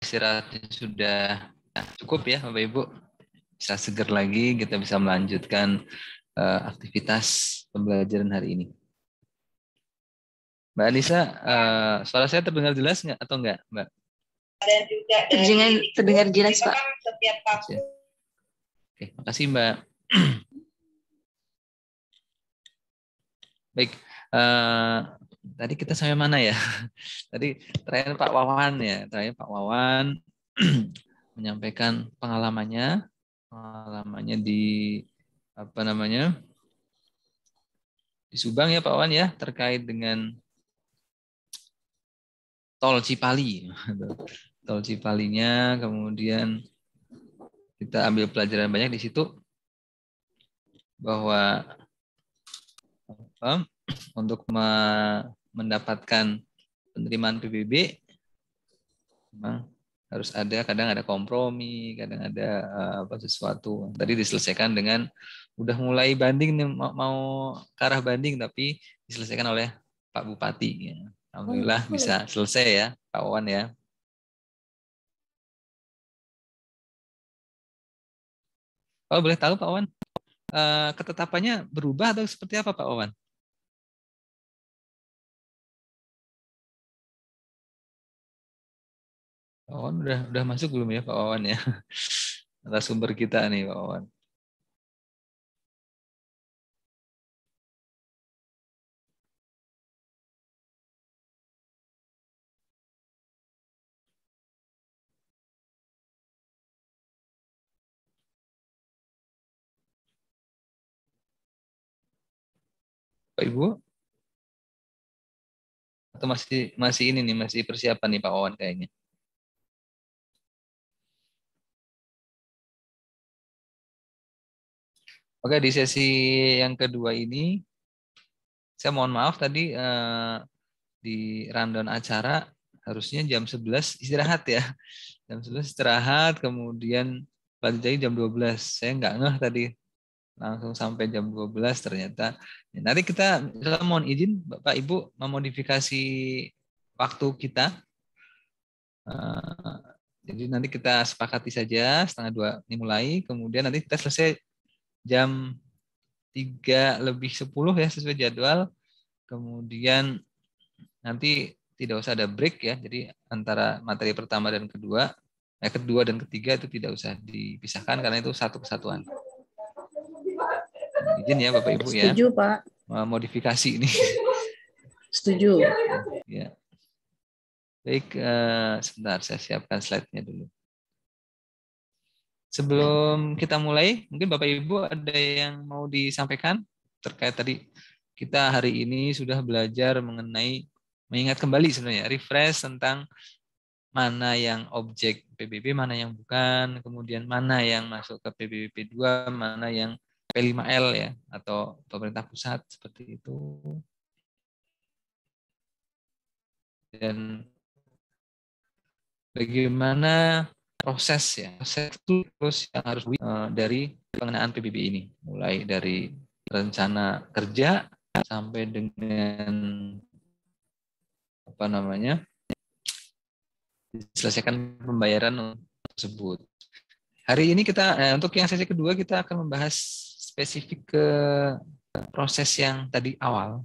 istirahatnya sudah ah, cukup ya Bapak Ibu. Bisa seger lagi, kita bisa melanjutkan uh, aktivitas pembelajaran hari ini. Mbak Alisa, uh, suara saya terdengar jelas nggak atau nggak, Mbak? terdengar, terdengar jelas, Pak. Oke, tahun. Oke, makasih Mbak. Baik, uh, tadi kita sampai mana ya? Tadi terakhir Pak Wawan ya, terakhir Pak Wawan menyampaikan pengalamannya, pengalamannya di apa namanya? di Subang ya Pak Wawan ya terkait dengan tol Cipali. Tol Cipalinya kemudian kita ambil pelajaran banyak di situ bahwa untuk mendapatkan penerimaan PBB memang harus ada kadang ada kompromi kadang ada eh, apa sesuatu tadi diselesaikan dengan udah mulai banding nih mau, ke arah banding tapi diselesaikan oleh Pak Bupati ya. alhamdulillah oh, bisa selesai ya Pak Wawan ya Oh, boleh tahu Pak Wawan eh, ketetapannya berubah atau seperti apa Pak Wawan Pak Wawan udah udah masuk belum ya Pak Wawan ya? Sumber kita nih Pak Wawan. Pak Ibu? Atau masih masih ini nih, masih persiapan nih Pak Wawan kayaknya. Oke, di sesi yang kedua ini, saya mohon maaf tadi eh, di rundown acara harusnya jam 11 istirahat ya. Jam 11 istirahat, kemudian jadi jam 12. Saya nggak ngeh tadi langsung sampai jam 12 ternyata. Ya, nanti kita saya mohon izin Bapak Ibu memodifikasi waktu kita. Eh, jadi nanti kita sepakati saja setengah dua ini mulai, kemudian nanti kita selesai jam 3 lebih 10 ya sesuai jadwal. Kemudian nanti tidak usah ada break ya. Jadi antara materi pertama dan kedua, eh, kedua dan ketiga itu tidak usah dipisahkan karena itu satu kesatuan. Izin ya Bapak Ibu ya. Setuju Pak. Modifikasi ini. Setuju. Ya. Baik, eh, sebentar saya siapkan slide-nya dulu. Sebelum kita mulai, mungkin Bapak Ibu ada yang mau disampaikan terkait tadi kita hari ini sudah belajar mengenai mengingat kembali sebenarnya refresh tentang mana yang objek PBB, mana yang bukan, kemudian mana yang masuk ke PBB 2, mana yang P5L ya atau pemerintah pusat seperti itu. Dan bagaimana proses ya proses itu terus yang harus uh, dari pengenaan PBB ini mulai dari rencana kerja sampai dengan apa namanya diselesaikan pembayaran tersebut. Hari ini kita eh, untuk yang sesi kedua kita akan membahas spesifik ke proses yang tadi awal.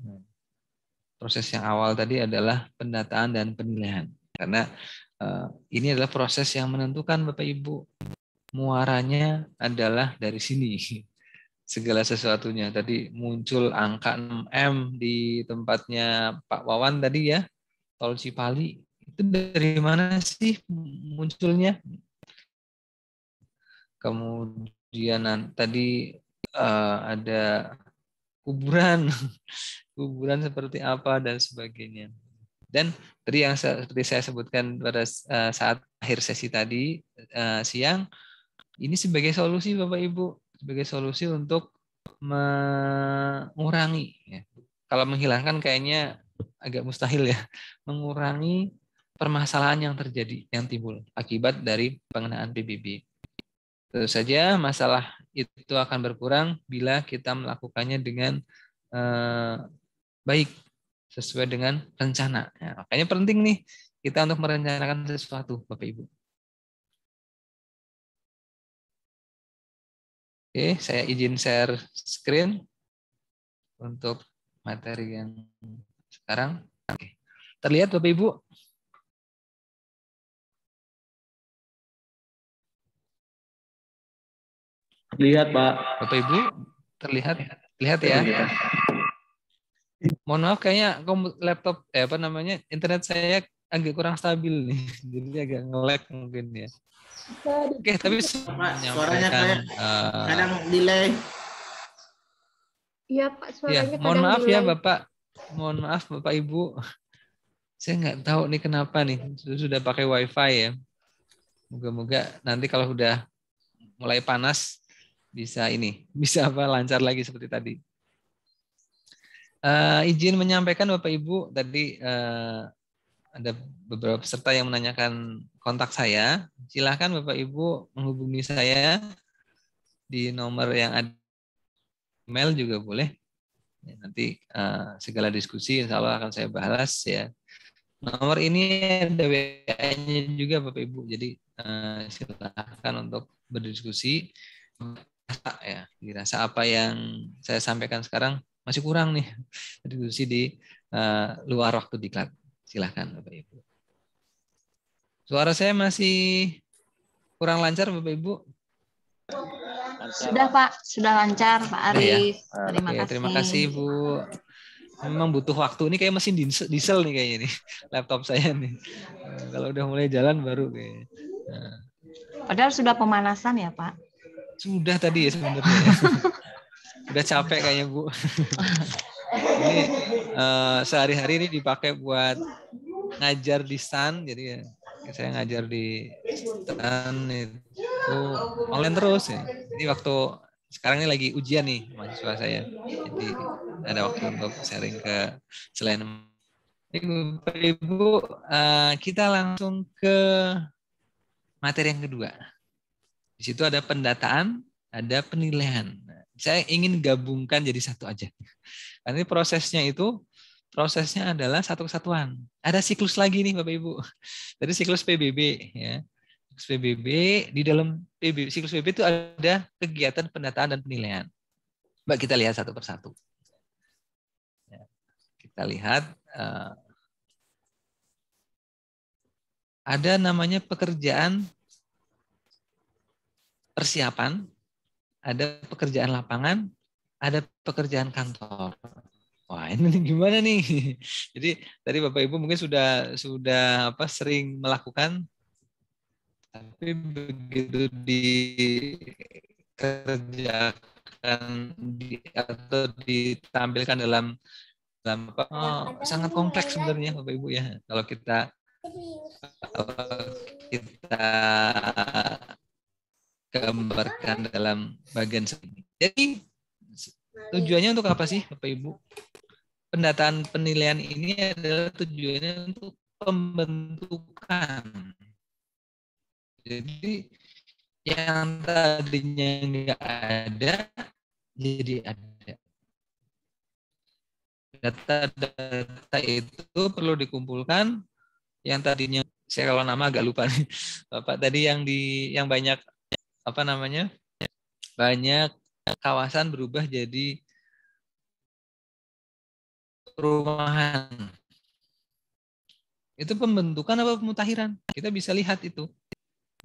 Proses yang awal tadi adalah pendataan dan penilaian. Karena Eh, ini adalah proses yang menentukan Bapak Ibu. Muaranya adalah dari sini. Segala sesuatunya. Tadi muncul angka 6M di tempatnya Pak Wawan tadi ya. Tol Cipali. Itu dari mana sih munculnya? Kemudian tadi uh, ada kuburan. kuburan seperti apa dan sebagainya. Dan tadi yang seperti saya sebutkan pada eh, saat akhir sesi tadi eh, siang, ini sebagai solusi Bapak Ibu, sebagai solusi untuk mengurangi. Ya. Kalau menghilangkan kayaknya agak mustahil ya, mengurangi permasalahan yang terjadi, yang timbul akibat dari pengenaan PBB. Tentu saja masalah itu akan berkurang bila kita melakukannya dengan eh, baik sesuai dengan rencana. Ya, makanya penting nih kita untuk merencanakan sesuatu, Bapak Ibu. Oke, saya izin share screen untuk materi yang sekarang. Oke. Terlihat Bapak Ibu? Terlihat, Pak. Bapak Ibu, terlihat? Terlihat ya mohon maaf kayaknya laptop eh apa namanya internet saya agak kurang stabil nih jadi agak ngelag mungkin ya oke okay, tapi suaranya kayak uh, eh, kadang delay iya pak suaranya ya, mohon maaf ya, delay. ya bapak mohon maaf bapak ibu saya nggak tahu nih kenapa nih sudah, sudah pakai wifi ya moga-moga nanti kalau sudah mulai panas bisa ini bisa apa lancar lagi seperti tadi Uh, izin menyampaikan Bapak Ibu tadi uh, ada beberapa peserta yang menanyakan kontak saya. Silahkan Bapak Ibu menghubungi saya di nomor yang ada email juga boleh. Ya, nanti uh, segala diskusi insya Allah akan saya bahas ya. Nomor ini ada WA-nya juga Bapak Ibu. Jadi uh, silahkan untuk berdiskusi ya dirasa apa yang saya sampaikan sekarang masih kurang nih reduksi di uh, luar waktu diklat. Silahkan Bapak Ibu. Suara saya masih kurang lancar Bapak Ibu? Sudah Pak, sudah lancar Pak Arif. Ya, ya. Terima Oke, kasih. Terima kasih Bu. Memang butuh waktu. Ini kayak mesin diesel, nih kayaknya nih laptop saya nih. Eh, kalau udah mulai jalan baru kayak Nah. Eh. Padahal sudah pemanasan ya Pak. Sudah tadi ya sebenarnya. udah capek kayaknya bu ini uh, sehari-hari ini dipakai buat ngajar di stan jadi ya saya ngajar di stan itu online terus ya ini waktu sekarang ini lagi ujian nih mahasiswa saya jadi ada waktu untuk sharing ke selain ibu ibu uh, eh, kita langsung ke materi yang kedua di situ ada pendataan ada penilaian saya ingin gabungkan jadi satu aja. Karena ini prosesnya itu prosesnya adalah satu kesatuan. Ada siklus lagi nih Bapak Ibu. Tadi siklus PBB ya. Siklus PBB di dalam PBB, siklus PBB itu ada kegiatan pendataan dan penilaian. Mbak kita lihat satu persatu. Ya. Kita lihat uh, ada namanya pekerjaan persiapan ada pekerjaan lapangan, ada pekerjaan kantor. Wah ini gimana nih? Jadi tadi Bapak Ibu mungkin sudah sudah apa sering melakukan, tapi begitu dikerjakan di, atau ditampilkan dalam dalam apa? Ya, oh, sangat kompleks ya. sebenarnya Bapak Ibu ya. Kalau kita kalau kita gambarkan dalam bagian sini. Jadi tujuannya untuk apa sih Bapak Ibu? Pendataan penilaian ini adalah tujuannya untuk pembentukan. Jadi yang tadinya nggak ada jadi ada. Data-data itu perlu dikumpulkan yang tadinya saya kalau nama agak lupa nih. Bapak tadi yang di yang banyak apa namanya banyak kawasan berubah jadi perumahan. Itu pembentukan apa pemutahiran? Kita bisa lihat itu.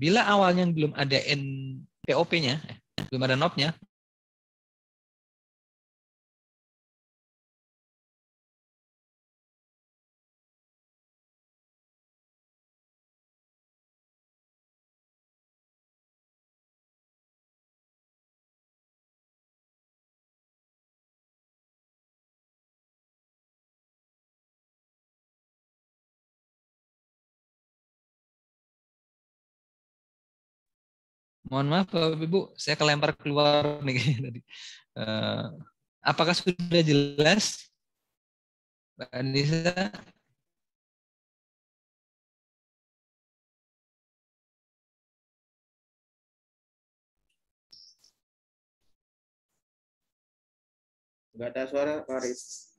Bila awalnya belum ada NPOP-nya, eh, belum ada NOP-nya, Mohon maaf Bapak Ibu, saya kelempar keluar nih tadi. Uh, apakah sudah jelas Mbak Anissa? Enggak ada suara, Pak Riz.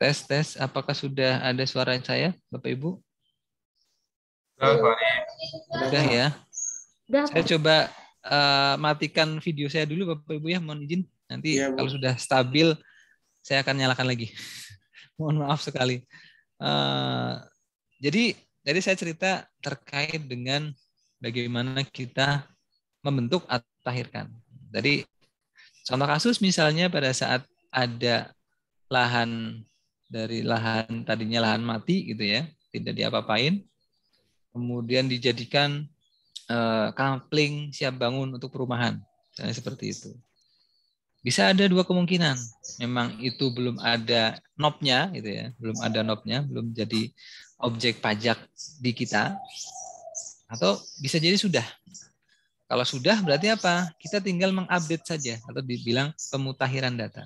Tes tes, apakah sudah ada suara saya, Bapak Ibu? Sudah, ya. Sudah. Saya coba uh, matikan video saya dulu, Bapak Ibu ya, mohon izin. Nanti ya, kalau sudah stabil, saya akan nyalakan lagi. mohon maaf sekali. Uh, jadi, jadi saya cerita terkait dengan bagaimana kita membentuk atau tahirkan. Jadi contoh kasus misalnya pada saat ada lahan dari lahan tadinya lahan mati gitu ya, tidak diapa-apain. Kemudian dijadikan eh, kampling siap bangun untuk perumahan. Misalnya seperti itu. Bisa ada dua kemungkinan. Memang itu belum ada nopnya gitu ya, belum ada nopnya, belum jadi objek pajak di kita. Atau bisa jadi sudah. Kalau sudah berarti apa? Kita tinggal mengupdate saja atau dibilang pemutahiran data.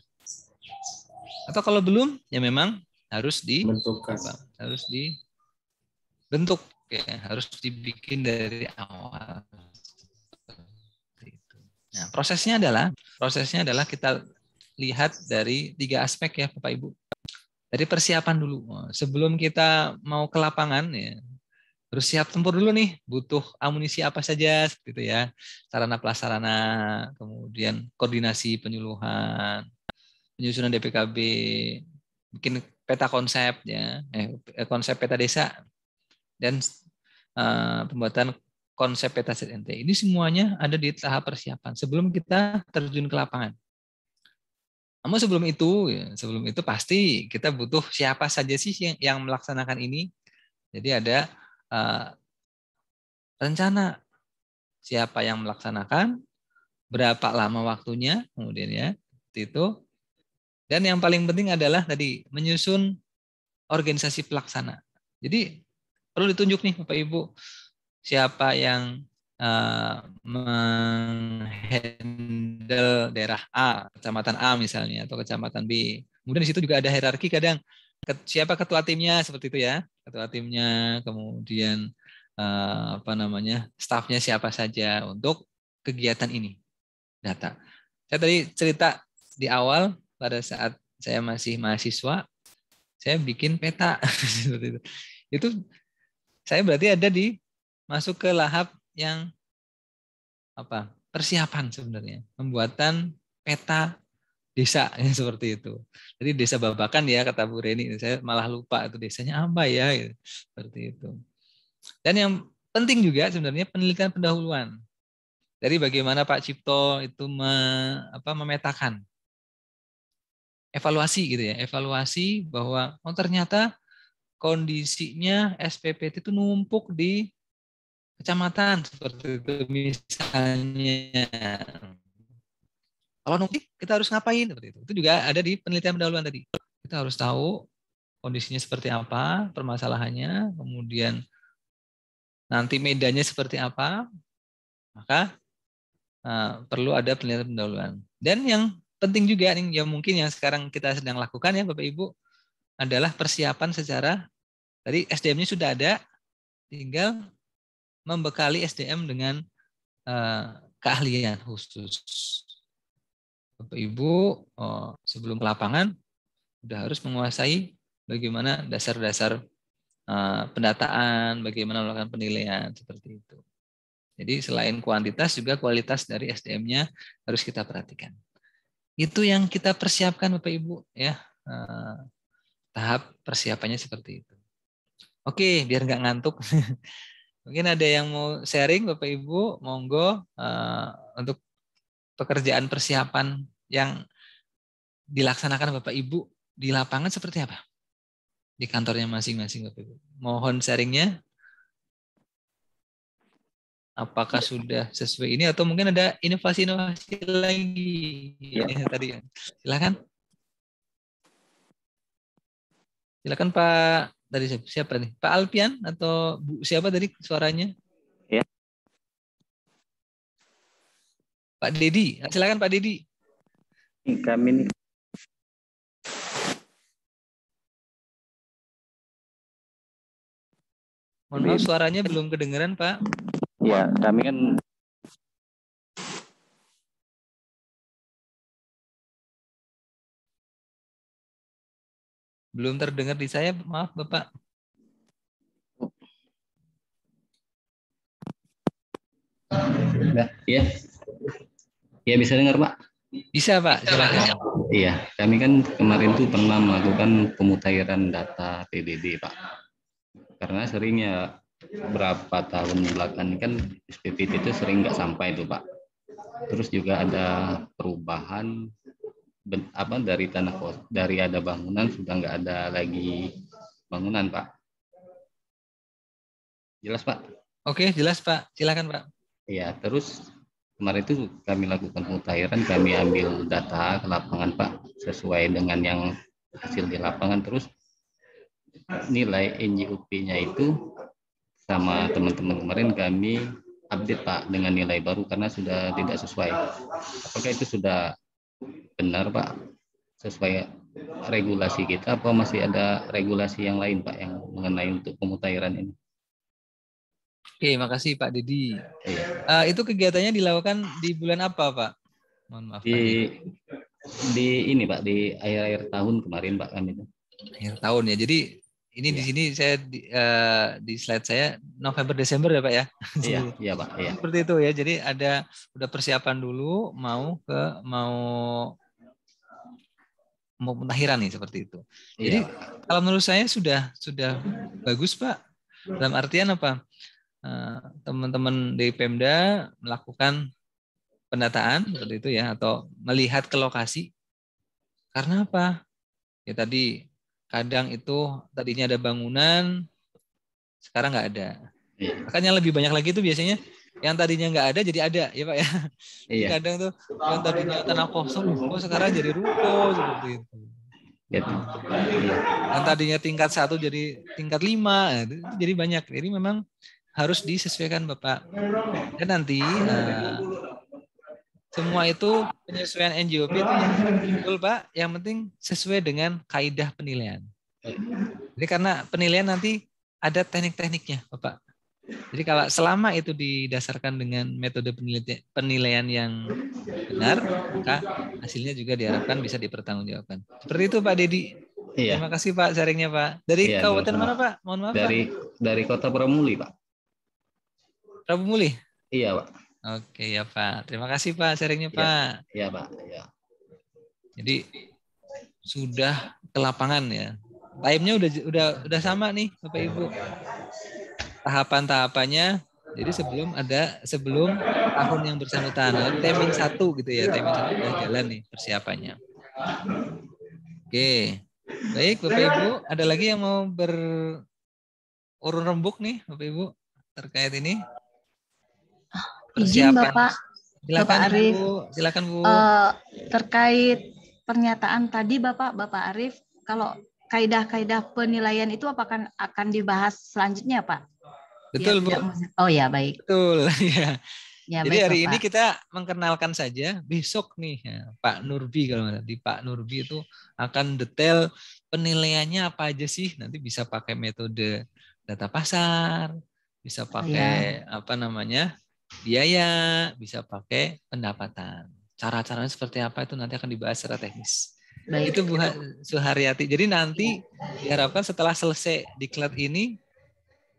Atau kalau belum ya memang harus dibentukkan. Harus dibentuk ya, harus dibikin dari awal. Nah, prosesnya adalah prosesnya adalah kita lihat dari tiga aspek ya Bapak Ibu. Dari persiapan dulu. Oh, sebelum kita mau ke lapangan ya, harus siap tempur dulu nih, butuh amunisi apa saja gitu ya. Sarana prasarana, kemudian koordinasi penyuluhan, penyusunan DPKB, bikin peta konsep ya, eh, eh, konsep peta desa dan uh, pembuatan konsep peta ZNT. Ini semuanya ada di tahap persiapan sebelum kita terjun ke lapangan. Namun sebelum itu, ya, sebelum itu pasti kita butuh siapa saja sih yang, yang melaksanakan ini. Jadi ada uh, rencana siapa yang melaksanakan, berapa lama waktunya, kemudian ya itu dan yang paling penting adalah tadi menyusun organisasi pelaksana. Jadi perlu ditunjuk nih Bapak Ibu siapa yang uh, menghandle daerah A, kecamatan A misalnya atau kecamatan B. Kemudian di situ juga ada hierarki kadang siapa ketua timnya seperti itu ya, ketua timnya, kemudian uh, apa namanya stafnya siapa saja untuk kegiatan ini data. Saya tadi cerita di awal pada saat saya masih mahasiswa, saya bikin peta seperti itu. Itu saya berarti ada di masuk ke lahap yang apa? persiapan sebenarnya, pembuatan peta desa ya, seperti itu. Jadi desa Babakan ya kata Bu Reni, saya malah lupa itu desanya apa ya gitu. seperti itu. Dan yang penting juga sebenarnya penelitian pendahuluan. Dari bagaimana Pak Cipto itu me, apa, memetakan evaluasi gitu ya, evaluasi bahwa oh ternyata kondisinya SPPT itu numpuk di kecamatan seperti itu misalnya. Kalau nanti kita harus ngapain seperti itu. Itu juga ada di penelitian pendahuluan tadi. Kita harus tahu kondisinya seperti apa, permasalahannya, kemudian nanti medannya seperti apa, maka uh, perlu ada penelitian pendahuluan. Dan yang penting juga nih yang mungkin yang sekarang kita sedang lakukan ya Bapak Ibu adalah persiapan secara tadi SDM-nya sudah ada tinggal membekali SDM dengan uh, keahlian khusus. Bapak Ibu oh, sebelum ke lapangan sudah harus menguasai bagaimana dasar-dasar uh, pendataan, bagaimana melakukan penilaian seperti itu. Jadi selain kuantitas juga kualitas dari SDM-nya harus kita perhatikan. Itu yang kita persiapkan Bapak Ibu ya. uh, tahap persiapannya seperti itu. Oke, biar nggak ngantuk. Mungkin ada yang mau sharing Bapak Ibu, monggo uh, untuk pekerjaan persiapan yang dilaksanakan Bapak Ibu di lapangan seperti apa? Di kantornya masing-masing Bapak Ibu. Mohon sharingnya apakah iya. sudah sesuai ini atau mungkin ada inovasi-inovasi lagi ya. ya tadi Silakan. Silakan Pak tadi siapa, siapa nih? Pak Alpian atau Bu siapa tadi suaranya? Ya. Pak Dedi, silakan Pak Dedi. Kami ini. Mohon maaf suaranya belum kedengeran, Pak ya kami kan belum terdengar di saya maaf bapak ya. Ya bisa dengar, Pak? Bisa, Pak. Silakan. Iya, kami kan kemarin tuh pernah melakukan pemutahiran data PBB Pak. Karena seringnya berapa tahun belakangan kan SPPT itu sering nggak sampai itu Pak. Terus juga ada perubahan apa dari tanah kos dari ada bangunan sudah nggak ada lagi bangunan Pak. Jelas Pak? Oke jelas Pak. Silakan Pak. Iya terus kemarin itu kami lakukan pemutahiran kami ambil data ke lapangan Pak sesuai dengan yang hasil di lapangan terus nilai NJUP-nya itu sama teman-teman kemarin kami update Pak dengan nilai baru karena sudah tidak sesuai. Apakah itu sudah benar Pak? Sesuai regulasi kita apa masih ada regulasi yang lain Pak yang mengenai untuk pemutahiran ini? Oke, makasih Pak Dedi. Iya. Uh, itu kegiatannya dilakukan di bulan apa Pak? Mohon maaf. Di, di ini Pak, di akhir-akhir tahun kemarin Pak kami. Akhir tahun ya, jadi ini ya. di iya. sini saya di, uh, di slide saya November Desember ya Pak ya. Iya, iya Pak. Iya. Seperti itu ya. Jadi ada udah persiapan dulu mau ke mau mau pentahiran nih seperti itu. Iya, Jadi ya, kalau menurut saya sudah sudah bagus Pak. Dalam artian apa? Eh, teman-teman uh, dari Pemda melakukan pendataan seperti itu ya atau melihat ke lokasi. Karena apa? Ya tadi Kadang itu tadinya ada bangunan, sekarang nggak ada. Iya. makanya lebih banyak lagi itu biasanya yang tadinya nggak ada jadi ada ya pak ya. Iya. Kadang tuh yang tadinya tanah kosong, oh, sekarang jadi ruko seperti itu. Gitu. Yang tadinya tingkat satu jadi tingkat lima, nah, jadi banyak. Jadi memang harus disesuaikan bapak. Dan nanti uh, semua itu penyesuaian NJOP itu yang betul Pak. Yang penting sesuai dengan kaidah penilaian. Jadi karena penilaian nanti ada teknik-tekniknya, Bapak. Jadi kalau selama itu didasarkan dengan metode penilaian yang benar, maka hasilnya juga diharapkan bisa dipertanggungjawabkan. Seperti itu Pak Dedi. Iya. Terima kasih Pak sharingnya Pak. Dari iya, kabupaten mana Pak? Mohon maaf. Dari Pak. dari Kota Pramuli Pak. Pramuli. Iya Pak. Oke ya Pak. Terima kasih Pak sharingnya iya. Pak. Iya ya, Pak. Ya. Jadi sudah ke lapangan ya. Time-nya udah udah udah sama nih Bapak Ibu. Tahapan tahapannya. Jadi sebelum ada sebelum tahun yang bersangkutan, timing satu gitu ya, timing satu udah jalan nih persiapannya. Oke, baik Bapak Ibu, ada lagi yang mau berurun rembuk nih Bapak Ibu terkait ini? Izin Bapak. Silakan, Bapak Arif. Bu. Silakan Bu. Uh, terkait pernyataan tadi Bapak, Bapak Arif, kalau kaidah-kaidah penilaian itu apakah akan dibahas selanjutnya Pak? Betul ya, Bu. Oh ya baik. Betul ya. Ya, Jadi baik, hari Bapak. ini kita mengkenalkan saja. Besok nih ya, Pak Nurbi kalau nanti Pak Nurbi itu akan detail penilaiannya apa aja sih. Nanti bisa pakai metode data pasar, bisa oh, ya. pakai ya. apa namanya biaya, bisa pakai pendapatan. Cara-caranya seperti apa itu nanti akan dibahas secara teknis. Baik. Itu Bu Suharyati. Jadi nanti diharapkan setelah selesai diklat ini,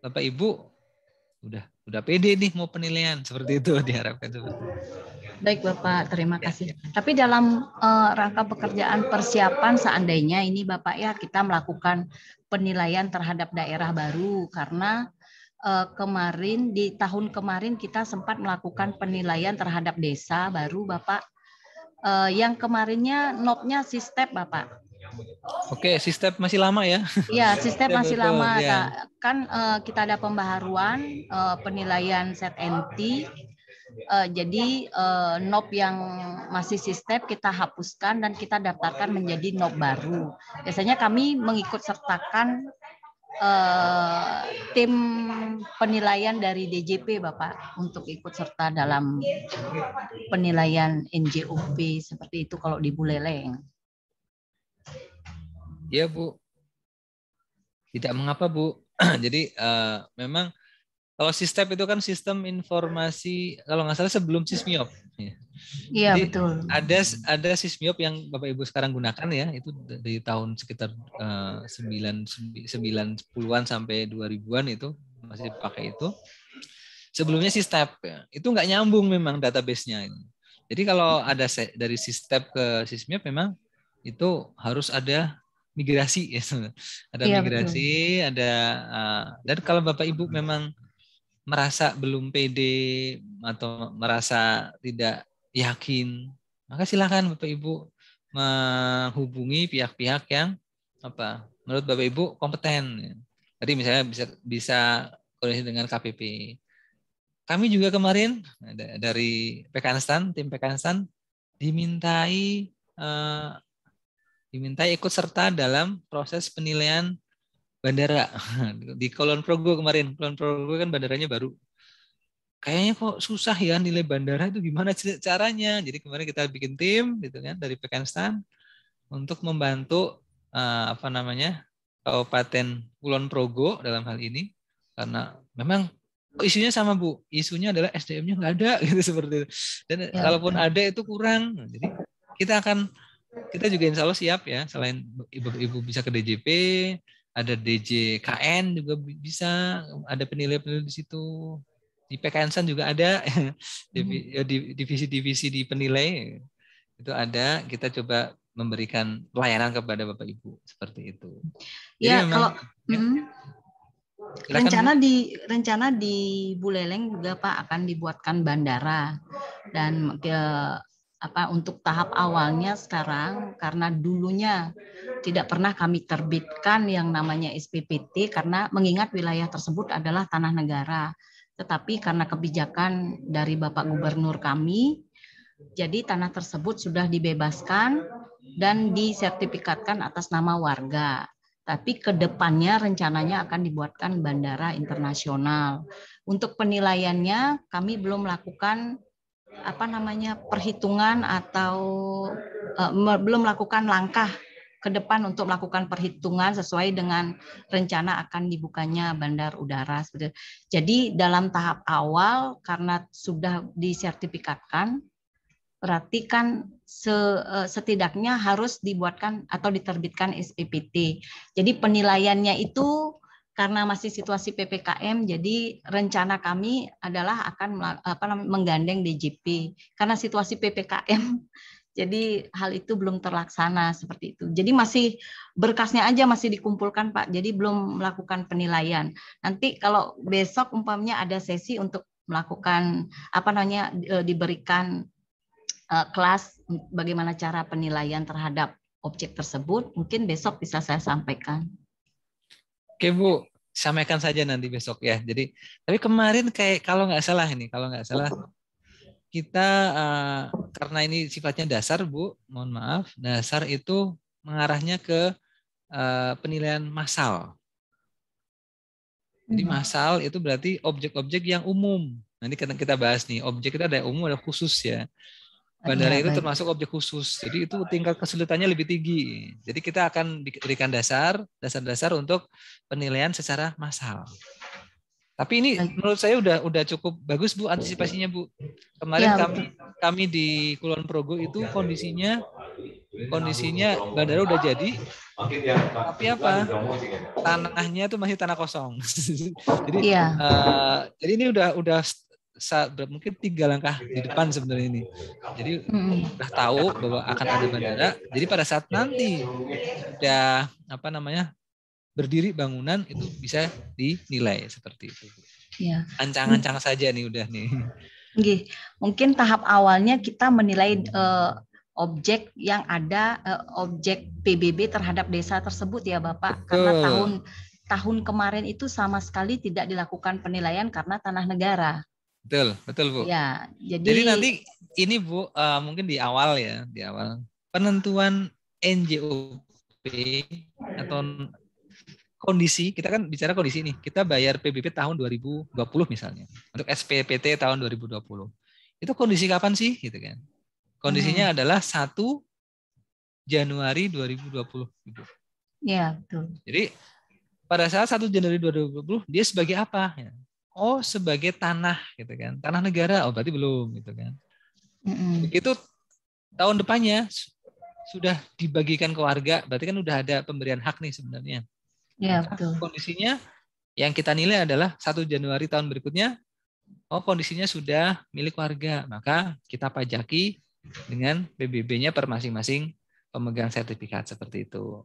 Bapak Ibu udah udah pede nih mau penilaian seperti itu diharapkan seperti Baik Bapak, terima ya, kasih. Ya. Tapi dalam uh, rangka pekerjaan persiapan seandainya ini Bapak ya kita melakukan penilaian terhadap daerah baru karena Eh, kemarin di tahun kemarin kita sempat melakukan penilaian terhadap desa baru Bapak. Eh, yang kemarinnya notnya sistep Bapak. Oke, sistem masih lama ya? Iya, sistem iya, masih lama. Ya. Kan eh, kita ada pembaharuan penilaian set Uh, jadi NOP yang masih sistem kita hapuskan dan kita daftarkan menjadi NOP baru. Biasanya kami mengikut sertakan uh, tim penilaian dari DJP Bapak untuk ikut serta dalam penilaian NJOP seperti itu kalau di Buleleng? Iya Bu, tidak mengapa Bu. Jadi uh, memang kalau sistem itu kan sistem informasi kalau nggak salah sebelum Sismiop. Iya Jadi, betul. Ada ada sismiop yang Bapak Ibu sekarang gunakan ya itu dari tahun sekitar eh, sembilan sembilan an sampai 2000-an itu masih pakai itu. Sebelumnya si step ya. Itu nggak nyambung memang database-nya. Jadi kalau ada dari si step ke sismiop memang itu harus ada migrasi ya. Ada iya, migrasi, betul. ada uh, dan kalau Bapak Ibu memang merasa belum pede atau merasa tidak yakin. Maka silakan Bapak Ibu menghubungi pihak-pihak yang apa menurut Bapak Ibu kompeten. jadi misalnya bisa bisa koordinasi dengan KPP. Kami juga kemarin dari Pekanstan, tim Pekanstan dimintai eh, dimintai ikut serta dalam proses penilaian bandara di Kolon Progo kemarin. Kolon Progo kan bandaranya baru kayaknya kok susah ya nilai bandara itu gimana caranya. Jadi kemarin kita bikin tim gitu kan dari Pekanstan untuk membantu uh, apa namanya Kabupaten Kulon Progo dalam hal ini karena memang isunya sama bu isunya adalah SDM-nya nggak ada gitu seperti itu dan ya, kalaupun ya. ada itu kurang nah, jadi kita akan kita juga insya Allah siap ya selain ibu-ibu bisa ke DJP ada DJKN juga bisa ada penilai-penilai di situ di San juga ada hmm. ya, divisi-divisi di penilai itu ada kita coba memberikan pelayanan kepada bapak ibu seperti itu. Iya kalau ya. Hmm. rencana di rencana di Buleleng juga pak akan dibuatkan bandara dan ke apa untuk tahap awalnya sekarang karena dulunya tidak pernah kami terbitkan yang namanya SPPT karena mengingat wilayah tersebut adalah tanah negara. Tetapi karena kebijakan dari Bapak Gubernur kami, jadi tanah tersebut sudah dibebaskan dan disertifikatkan atas nama warga. Tapi ke depannya rencananya akan dibuatkan bandara internasional. Untuk penilaiannya kami belum melakukan apa namanya perhitungan atau uh, belum melakukan langkah ke depan untuk melakukan perhitungan sesuai dengan rencana akan dibukanya bandar udara. Jadi dalam tahap awal karena sudah disertifikatkan, berarti kan eh, setidaknya harus dibuatkan atau diterbitkan SPPT. Jadi penilaiannya itu karena masih situasi ppkm jadi rencana kami adalah akan apa, menggandeng DJP karena situasi ppkm jadi hal itu belum terlaksana seperti itu. Jadi masih berkasnya aja masih dikumpulkan Pak. Jadi belum melakukan penilaian. Nanti kalau besok umpamanya ada sesi untuk melakukan apa namanya eh, diberikan eh, kelas bagaimana cara penilaian terhadap objek tersebut, mungkin besok bisa saya sampaikan. Oke Bu, sampaikan saja nanti besok ya. Jadi, tapi kemarin kayak kalau nggak salah ini, kalau nggak salah kita uh, karena ini sifatnya dasar, Bu, mohon maaf, dasar itu mengarahnya ke uh, penilaian massal. Jadi hmm. massal itu berarti objek-objek yang umum. Nanti kita bahas nih, objek kita ada yang umum, ada khusus ya. Bandara iya, itu termasuk objek khusus. Jadi itu tingkat kesulitannya lebih tinggi. Jadi kita akan berikan dasar, dasar-dasar untuk penilaian secara massal. Tapi ini menurut saya udah udah cukup bagus Bu antisipasinya Bu. Kemarin ya, kami kami di Kulon Progo itu kondisinya kondisinya bandara udah jadi. Tapi apa? Tanahnya tuh masih tanah kosong. jadi ya. uh, jadi ini udah udah saat mungkin tiga langkah di depan sebenarnya ini. Jadi hmm. udah tahu bahwa akan ada bandara. Jadi pada saat nanti udah apa namanya berdiri bangunan itu oh. bisa dinilai seperti itu. Ya. Ancang-ancang saja nih udah nih. Mungkin tahap awalnya kita menilai uh, objek yang ada uh, objek PBB terhadap desa tersebut ya Bapak Betul. karena tahun tahun kemarin itu sama sekali tidak dilakukan penilaian karena tanah negara. Betul, betul Bu. Ya, jadi Jadi nanti ini Bu uh, mungkin di awal ya, di awal penentuan NJOP atau kondisi kita kan bicara kondisi ini kita bayar PBB tahun 2020 misalnya untuk SPPT tahun 2020 itu kondisi kapan sih gitu kan kondisinya hmm. adalah 1 Januari 2020 gitu. Iya betul. Jadi pada saat 1 Januari 2020 dia sebagai apa? Ya. Oh sebagai tanah gitu kan tanah negara oh berarti belum gitu kan. Mm Begitu tahun depannya sudah dibagikan ke warga berarti kan udah ada pemberian hak nih sebenarnya Ya, betul. Kondisinya yang kita nilai adalah satu Januari tahun berikutnya, oh kondisinya sudah milik warga, maka kita pajaki dengan BBB-nya per masing-masing pemegang sertifikat seperti itu.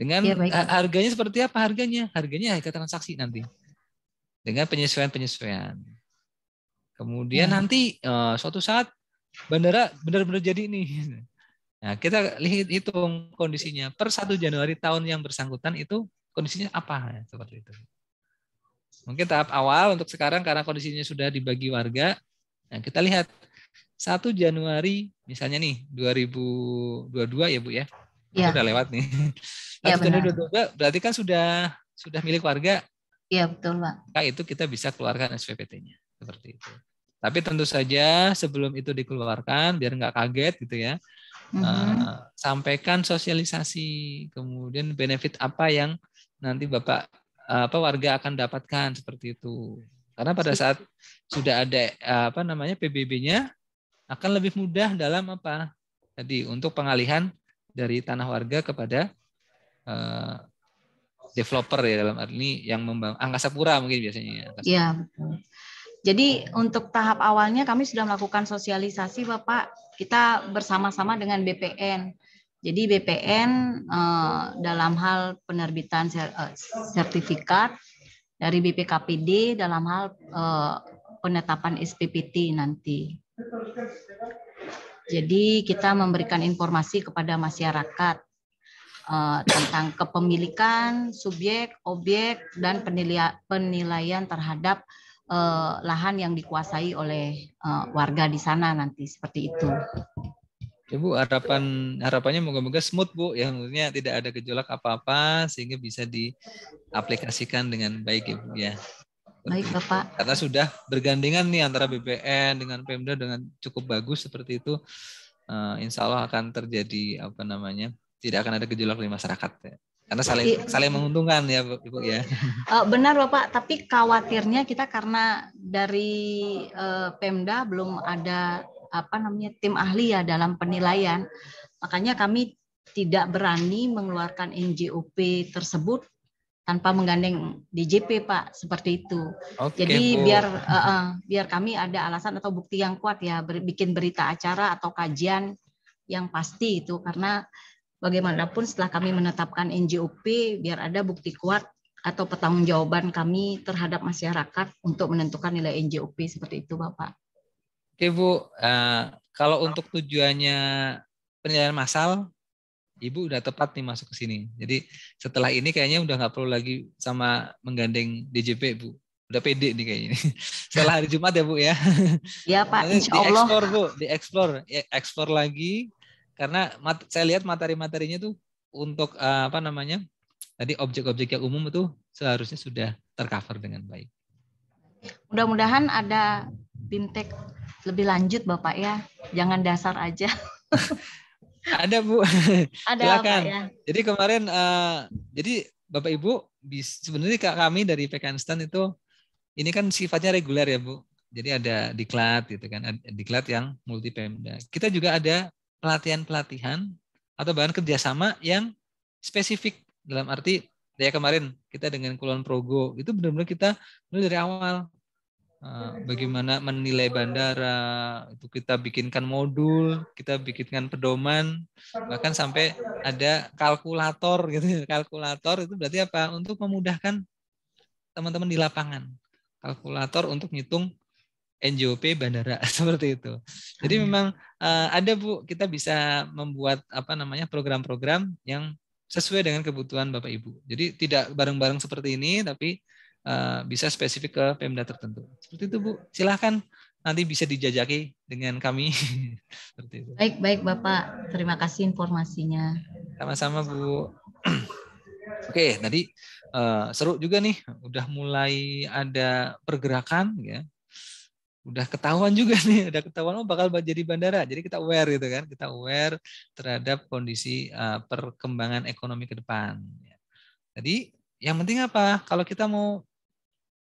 Dengan ya, harganya seperti apa harganya? Harganya harga ya transaksi nanti. Dengan penyesuaian-penyesuaian. Kemudian ya. nanti eh, suatu saat bandara benar-benar jadi ini. Nah, kita lihat hitung kondisinya per 1 Januari tahun yang bersangkutan itu kondisinya apa ya seperti itu. Mungkin tahap awal untuk sekarang karena kondisinya sudah dibagi warga. Nah, kita lihat 1 Januari misalnya nih 2022 ya Bu ya. Ya. Sudah lewat nih. 1 iya, Januari 2022 berarti kan sudah sudah milik warga. Iya, betul, Pak. Nah, itu kita bisa keluarkan SPPT-nya seperti itu. Tapi tentu saja sebelum itu dikeluarkan biar nggak kaget gitu ya Eh, mm-hmm. sampaikan sosialisasi, kemudian benefit apa yang nanti Bapak eh, apa warga akan dapatkan seperti itu. Karena pada saat sudah ada eh, apa namanya PBB-nya akan lebih mudah dalam apa? Tadi untuk pengalihan dari tanah warga kepada uh, developer ya dalam arti yang membangun angkasa pura mungkin biasanya. Ya, iya, betul. Jadi untuk tahap awalnya kami sudah melakukan sosialisasi Bapak kita bersama-sama dengan BPN. Jadi BPN uh, eh, dalam hal penerbitan eh, sertifikat dari BPKPD dalam hal uh, penetapan SPPT nanti. Jadi kita memberikan informasi kepada masyarakat uh, tentang kepemilikan, subjek, objek, dan penilaian terhadap uh, lahan yang dikuasai oleh uh, warga di sana nanti seperti itu. Ibu ya, harapan harapannya moga-moga smooth Bu yang tentunya tidak ada gejolak apa-apa sehingga bisa diaplikasikan dengan baik Ibu ya, ya. Baik Bapak. Karena sudah bergandengan nih antara BPN dengan Pemda dengan cukup bagus seperti itu uh, insya Allah akan terjadi apa namanya tidak akan ada gejolak di masyarakat ya karena saling iya. saling menguntungkan ya ibu ya eh, benar bapak tapi khawatirnya kita karena dari uh, Pemda belum ada apa namanya tim ahli ya dalam penilaian makanya kami tidak berani mengeluarkan NJOP tersebut tanpa menggandeng DJP Pak seperti itu okay, jadi Bu. biar uh, uh, biar kami ada alasan atau bukti yang kuat ya ber, bikin berita acara atau kajian yang pasti itu karena bagaimanapun setelah kami menetapkan NJOP biar ada bukti kuat atau pertanggungjawaban kami terhadap masyarakat untuk menentukan nilai NJOP seperti itu Bapak. Oke Bu, uh, kalau untuk tujuannya penilaian massal, Ibu udah tepat nih masuk ke sini. Jadi setelah ini kayaknya udah nggak perlu lagi sama menggandeng DJP Bu. Udah pede nih kayaknya. setelah hari Jumat ya Bu ya. Iya Pak, insya Allah. Di-explore Bu, di-explore. Ya, explore lagi karena mat, saya lihat materi-materinya tuh untuk uh, apa namanya tadi objek-objek yang umum itu seharusnya sudah tercover dengan baik. Mudah-mudahan ada bintek lebih lanjut bapak ya, jangan dasar aja. ada bu, ada silakan. Apa, ya? Jadi kemarin uh, jadi bapak ibu sebenarnya kami dari Pekanstan itu ini kan sifatnya reguler ya bu. Jadi ada diklat gitu kan, diklat yang multi pemda. Kita juga ada pelatihan-pelatihan atau bahan kerjasama yang spesifik dalam arti kayak kemarin kita dengan Kulon Progo itu benar-benar kita mulai dari awal eh, bagaimana menilai bandara itu kita bikinkan modul kita bikinkan pedoman bahkan sampai ada kalkulator gitu ya. kalkulator itu berarti apa untuk memudahkan teman-teman di lapangan kalkulator untuk ngitung NJOP bandara seperti itu. Jadi hmm. memang uh, ada Bu, kita bisa membuat apa namanya program-program yang sesuai dengan kebutuhan Bapak Ibu. Jadi tidak bareng-bareng seperti ini tapi uh, bisa spesifik ke Pemda tertentu. Seperti itu Bu. Silahkan nanti bisa dijajaki dengan kami. seperti itu. Baik, baik Bapak. Terima kasih informasinya. Sama-sama Bu. Oke, tadi uh, seru juga nih, udah mulai ada pergerakan ya udah ketahuan juga nih, udah ketahuan oh bakal jadi bandara. Jadi kita aware gitu kan, kita aware terhadap kondisi uh, perkembangan ekonomi ke depan. Ya. Jadi yang penting apa? Kalau kita mau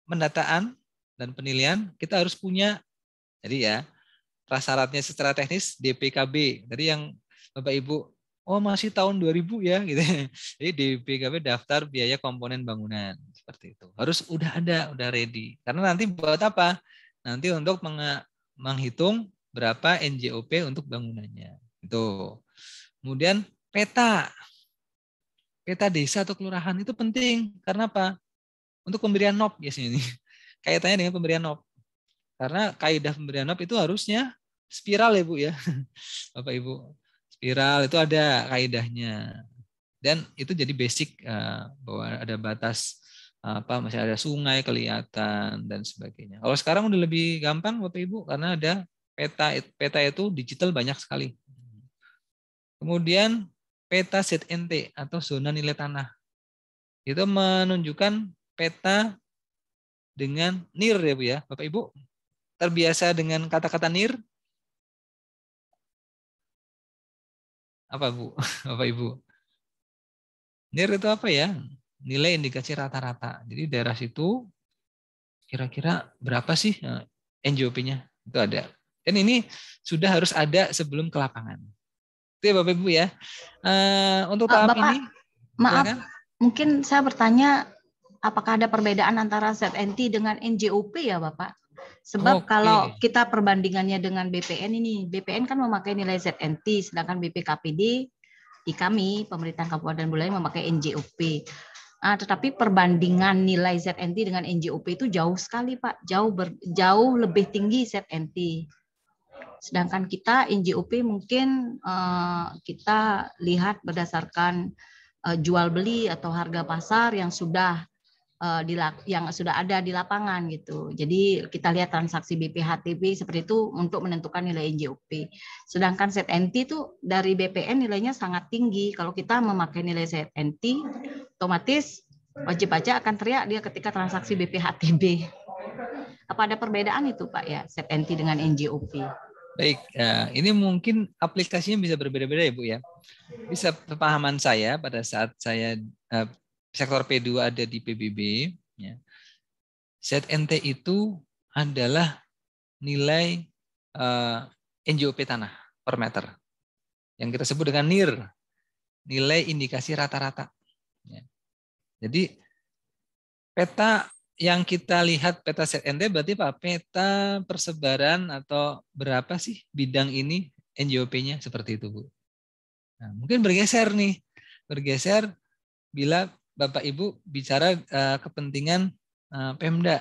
pendataan dan penilaian, kita harus punya jadi ya prasyaratnya secara teknis DPKB. jadi yang Bapak Ibu oh masih tahun 2000 ya gitu. Jadi DPKB daftar biaya komponen bangunan seperti itu. Harus udah ada, udah ready. Karena nanti buat apa? nanti untuk menghitung berapa NJOP untuk bangunannya. Itu. Kemudian peta. Peta desa atau kelurahan itu penting. Karena apa? Untuk pemberian NOP biasanya ini. Kaitannya dengan pemberian NOP. Karena kaidah pemberian NOP itu harusnya spiral ya Bu ya. Bapak Ibu. Spiral itu ada kaidahnya. Dan itu jadi basic eh, bahwa ada batas apa masih ada sungai kelihatan dan sebagainya. Kalau sekarang udah lebih gampang Bapak Ibu karena ada peta peta itu digital banyak sekali. Kemudian peta ZNT atau zona nilai tanah. Itu menunjukkan peta dengan nir ya Bu ya. Bapak Ibu terbiasa dengan kata-kata nir? Apa Bu? Bapak Ibu? Nir itu apa ya? nilai indikasi rata-rata. Jadi daerah situ kira-kira berapa sih eh, NJOP-nya? Itu ada. Dan ini sudah harus ada sebelum ke lapangan. Itu ya Bapak Ibu ya. Eh, untuk eh, tahap Bapak, ini maaf kan? mungkin saya bertanya apakah ada perbedaan antara ZNT dengan NJOP ya Bapak? Sebab okay. kalau kita perbandingannya dengan BPN ini, BPN kan memakai nilai ZNT sedangkan BPKPD di kami pemerintah Kabupaten bulan memakai NJOP. Uh, tetapi perbandingan nilai ZNT dengan NJOP itu jauh sekali, Pak. Jauh ber, jauh lebih tinggi ZNT. Sedangkan kita NJOP mungkin uh, kita lihat berdasarkan uh, jual beli atau harga pasar yang sudah uh, di, yang sudah ada di lapangan gitu. Jadi kita lihat transaksi BPHTB seperti itu untuk menentukan nilai NJOP. Sedangkan ZNT itu dari BPN nilainya sangat tinggi. Kalau kita memakai nilai ZNT otomatis wajib pajak akan teriak dia ketika transaksi BPHTB. Apa ada perbedaan itu Pak ya, ZNT dengan NJOP? Baik, nah, ini mungkin aplikasinya bisa berbeda-beda ya Bu ya. Bisa pemahaman saya pada saat saya eh, sektor P2 ada di PBB, ya, ZNT itu adalah nilai eh, NJOP tanah per meter yang kita sebut dengan NIR, nilai indikasi rata-rata jadi peta yang kita lihat peta set ND berarti apa? Peta persebaran atau berapa sih bidang ini NJOP-nya seperti itu, Bu. Nah, mungkin bergeser nih. Bergeser bila Bapak Ibu bicara uh, kepentingan uh, Pemda.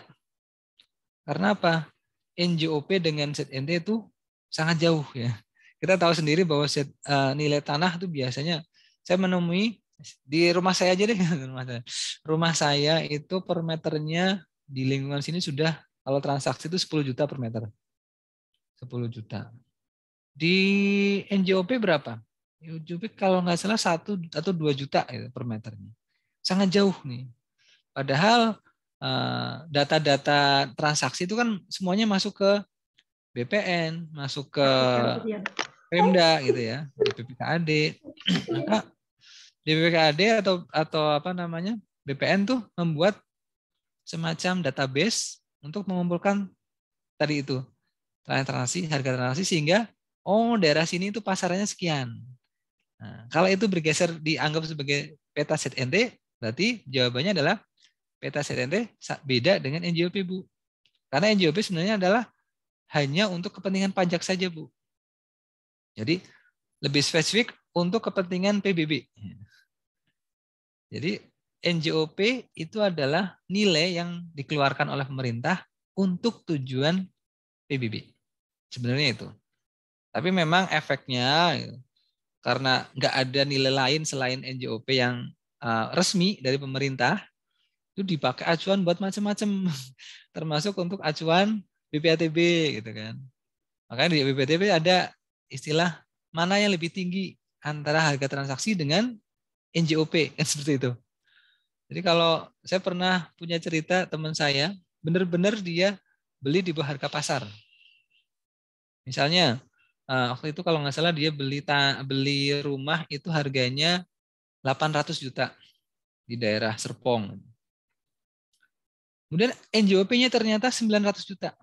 Karena apa? NJOP dengan set ND itu sangat jauh ya. Kita tahu sendiri bahwa set, uh, nilai tanah itu biasanya saya menemui di rumah saya aja deh rumah saya. rumah saya itu per meternya di lingkungan sini sudah kalau transaksi itu 10 juta per meter 10 juta di NJOP berapa NJOP kalau nggak salah satu atau dua juta gitu per meternya sangat jauh nih padahal eh, data-data transaksi itu kan semuanya masuk ke BPN masuk ke Pemda gitu ya BPKAD maka BPKAD atau atau apa namanya BPN tuh membuat semacam database untuk mengumpulkan tadi itu transaksi harga transaksi sehingga oh daerah sini itu pasarnya sekian. Nah, kalau itu bergeser dianggap sebagai peta ZNT berarti jawabannya adalah peta ZNT beda dengan NJOP Bu. Karena NJOP sebenarnya adalah hanya untuk kepentingan pajak saja Bu. Jadi lebih spesifik untuk kepentingan PBB. Jadi NJOP itu adalah nilai yang dikeluarkan oleh pemerintah untuk tujuan PBB. Sebenarnya itu. Tapi memang efeknya karena nggak ada nilai lain selain NJOP yang eh, resmi dari pemerintah, itu dipakai acuan buat macam-macam, termasuk untuk acuan BPATB gitu kan. Makanya di BPATB ada istilah mana yang lebih tinggi antara harga transaksi dengan NJOP kan seperti itu. Jadi kalau saya pernah punya cerita teman saya, benar-benar dia beli di bawah harga pasar. Misalnya eh, waktu itu kalau nggak salah dia beli beli rumah itu harganya 800 juta di daerah Serpong. Kemudian NJOP-nya ternyata 900 juta.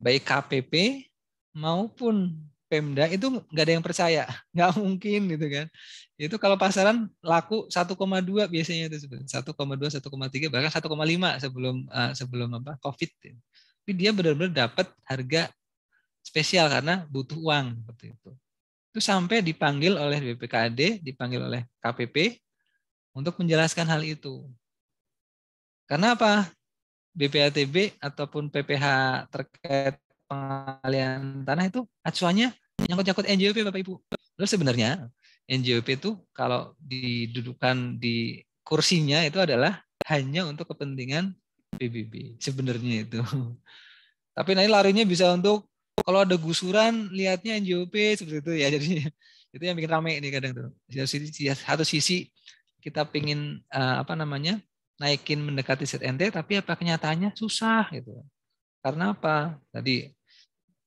Baik KPP maupun Pemda itu nggak ada yang percaya, nggak mungkin gitu kan. Itu kalau pasaran laku 1,2 biasanya itu sebenarnya 1,2, 1,3 bahkan 1,5 sebelum uh, sebelum apa COVID. Tapi dia benar-benar dapat harga spesial karena butuh uang seperti itu. Itu sampai dipanggil oleh BPKAD dipanggil oleh KPP untuk menjelaskan hal itu. Karena apa? BPATB ataupun PPH terkait pengalian tanah itu acuannya nyangkut-nyangkut NJOP Bapak Ibu. Lalu sebenarnya NJOP itu kalau didudukan di kursinya itu adalah hanya untuk kepentingan PBB sebenarnya itu. Tapi nanti larinya bisa untuk kalau ada gusuran lihatnya NJOP seperti itu ya jadinya. Itu yang bikin rame ini kadang tuh. satu sisi kita pingin eh, apa namanya? naikin mendekati set ZNT tapi apa kenyataannya susah gitu. Karena apa? Tadi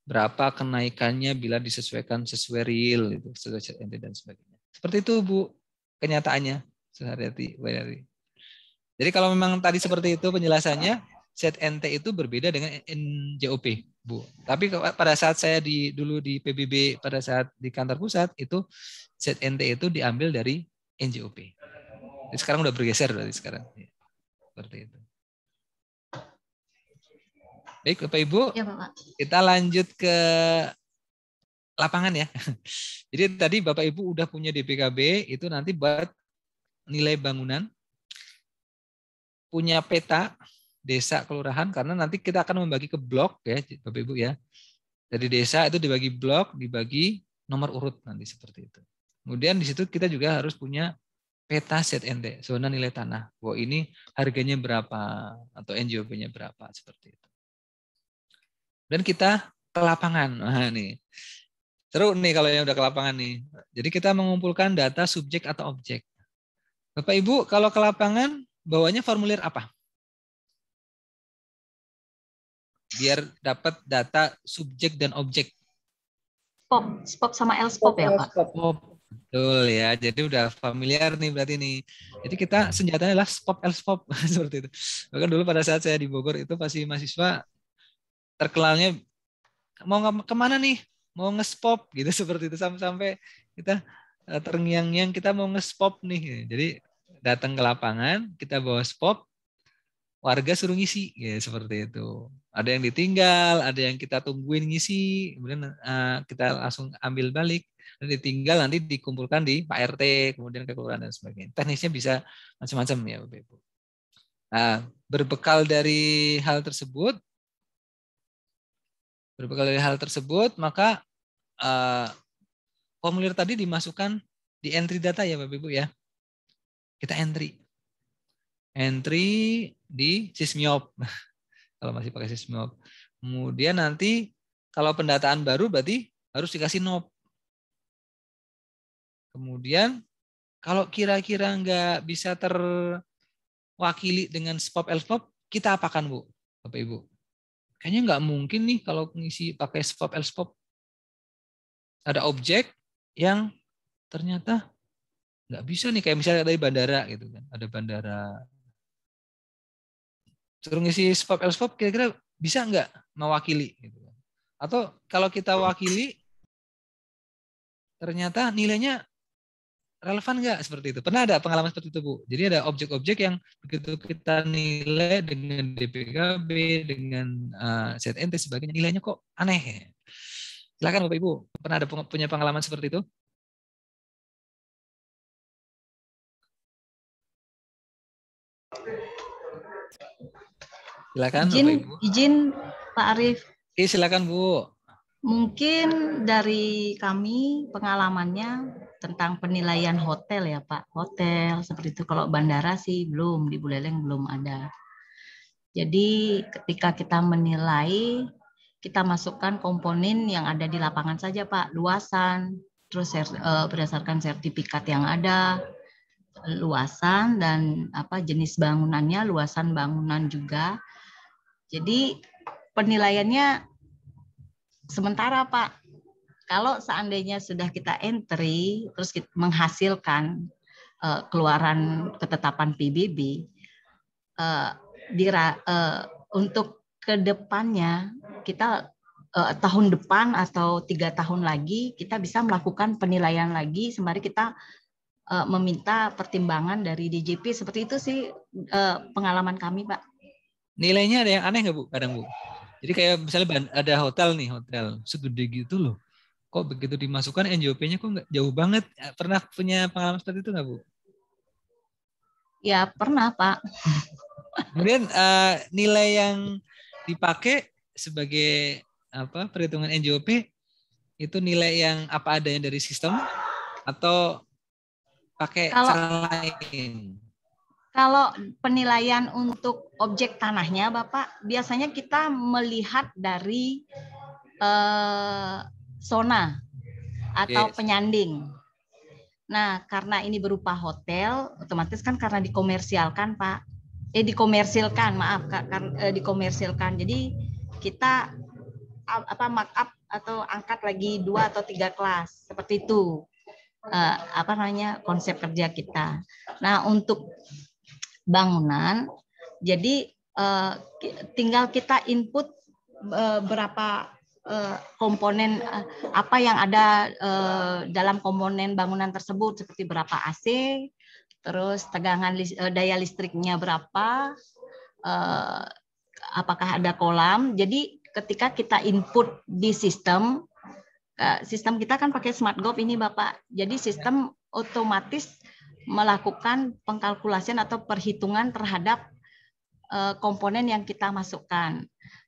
berapa kenaikannya bila disesuaikan sesuai real itu sesuai dan sebagainya seperti itu bu kenyataannya sehari-hari jadi kalau memang tadi seperti itu penjelasannya ZNT itu berbeda dengan NJOP bu tapi pada saat saya di dulu di PBB pada saat di kantor pusat itu ZNT itu diambil dari NJOP sekarang udah bergeser dari sekarang iya, seperti itu Baik, Bapak Ibu. Ya, Bapak. Kita lanjut ke lapangan ya. Jadi tadi Bapak Ibu udah punya DPKB, itu nanti buat nilai bangunan. Punya peta desa kelurahan karena nanti kita akan membagi ke blok ya, Bapak Ibu ya. Dari desa itu dibagi blok, dibagi nomor urut nanti seperti itu. Kemudian di situ kita juga harus punya peta ZND, zona nilai tanah. wow ini harganya berapa atau NJOB-nya berapa seperti itu dan kita ke lapangan. Nah, nih. Seru nih kalau yang udah ke lapangan nih. Jadi kita mengumpulkan data subjek atau objek. Bapak Ibu, kalau ke lapangan bawanya formulir apa? Biar dapat data subjek dan objek. SPOP, SPOP sama LSPOP ya, Pak. SPOP. Betul ya. Jadi udah familiar nih berarti nih. Jadi kita senjatanya adalah SPOP LSPOP seperti itu. Bahkan dulu pada saat saya di Bogor itu pasti mahasiswa terkelangnya mau kemana nih mau ngespop gitu seperti itu sampai-sampai kita eh, terngiang-ngiang kita mau ngespop nih jadi datang ke lapangan kita bawa spop warga suruh ngisi ya seperti itu ada yang ditinggal ada yang kita tungguin ngisi kemudian uh, kita langsung ambil balik dan ditinggal nanti dikumpulkan di Pak RT kemudian ke kelurahan dan sebagainya teknisnya bisa macam-macam ya Bapak Ibu nah berbekal dari hal tersebut berbagai hal tersebut, maka uh, formulir tadi dimasukkan di entry data ya Bapak Ibu ya. Kita entry. Entry di Sysmiop. kalau masih pakai Sysmiop. Kemudian nanti kalau pendataan baru berarti harus dikasih NOP. Kemudian kalau kira-kira nggak bisa terwakili dengan SPOP LPOP, kita apakan Bu, Bapak Ibu? kayaknya nggak mungkin nih kalau ngisi pakai spop elspop. Ada objek yang ternyata nggak bisa nih kayak misalnya dari bandara gitu kan ada bandara suruh ngisi spop elspop kira-kira bisa nggak mewakili gitu kan atau kalau kita wakili ternyata nilainya relevan nggak seperti itu? Pernah ada pengalaman seperti itu, Bu? Jadi ada objek-objek yang begitu kita nilai dengan DPKB, dengan uh, eh, ZNT sebagainya, nilainya kok aneh. Ya? Silakan Bapak Ibu, pernah ada punya pengalaman seperti itu? Silakan izin, Bapak Ibu. Izin Pak Arief. Oke, iya, silakan Bu. Mungkin dari kami pengalamannya tentang penilaian hotel ya Pak. Hotel seperti itu kalau bandara sih belum di Buleleng belum ada. Jadi ketika kita menilai kita masukkan komponen yang ada di lapangan saja Pak, luasan, terus eh, berdasarkan sertifikat yang ada, luasan dan apa jenis bangunannya, luasan bangunan juga. Jadi penilaiannya sementara Pak, kalau seandainya sudah kita entry terus kita menghasilkan uh, keluaran ketetapan PBB uh, eh, dira, uh, untuk kedepannya kita uh, tahun depan atau tiga tahun lagi kita bisa melakukan penilaian lagi sembari kita uh, meminta pertimbangan dari DJP seperti itu sih uh, pengalaman kami pak. Nilainya ada yang aneh nggak bu kadang bu? Jadi kayak misalnya ada hotel nih hotel segede gitu loh kok begitu dimasukkan NJOP-nya kok nggak jauh banget. Eh, pernah punya pengalaman seperti itu nggak Bu? Ya pernah Pak. Kemudian uh, nilai yang dipakai sebagai apa perhitungan NJOP itu nilai yang apa adanya dari sistem atau pakai kalau, cara lain? Kalau penilaian untuk objek tanahnya Bapak, biasanya kita melihat dari uh, sona atau yes. penyanding. Nah, karena ini berupa hotel, otomatis kan karena dikomersialkan, Pak. Eh dikomersilkan, maaf, karena eh, dikomersilkan. Jadi kita apa mark up atau angkat lagi dua atau tiga kelas seperti itu. Eh, apa namanya konsep kerja kita. Nah, untuk bangunan jadi eh, tinggal kita input eh, berapa Eh, komponen eh, apa yang ada eh, dalam komponen bangunan tersebut seperti berapa AC, terus tegangan daya listriknya berapa, apakah ada kolam. Jadi ketika kita input di sistem, sistem kita kan pakai smart gov ini Bapak. Jadi sistem otomatis melakukan pengkalkulasian atau perhitungan terhadap komponen yang kita masukkan.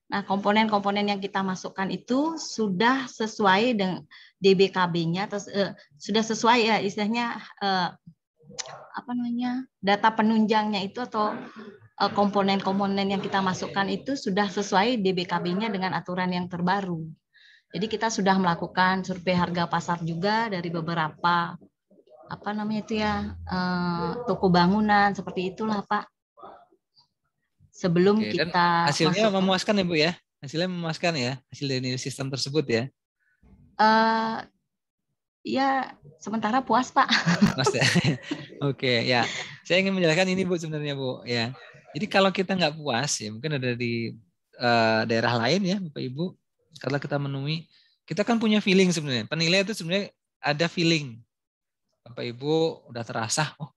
Nah, komponen-komponen yang kita masukkan itu sudah sesuai dengan DBKB-nya atau uh, sudah sesuai ya istilahnya uh, apa namanya? data penunjangnya itu atau eh, komponen-komponen yang kita masukkan itu sudah sesuai DBKB-nya dengan aturan yang terbaru. Jadi kita sudah melakukan survei harga pasar juga dari beberapa apa namanya itu ya eh, toko bangunan seperti itulah Pak sebelum Oke, kita hasilnya masuk. memuaskan ya bu ya hasilnya memuaskan ya hasil dari sistem tersebut ya uh, ya sementara puas pak puas ya oke ya saya ingin menjelaskan ini bu sebenarnya bu ya jadi kalau kita nggak puas ya mungkin ada di uh, daerah lain ya bapak ibu setelah kita menemui kita kan punya feeling sebenarnya penilaian itu sebenarnya ada feeling bapak ibu udah terasa oh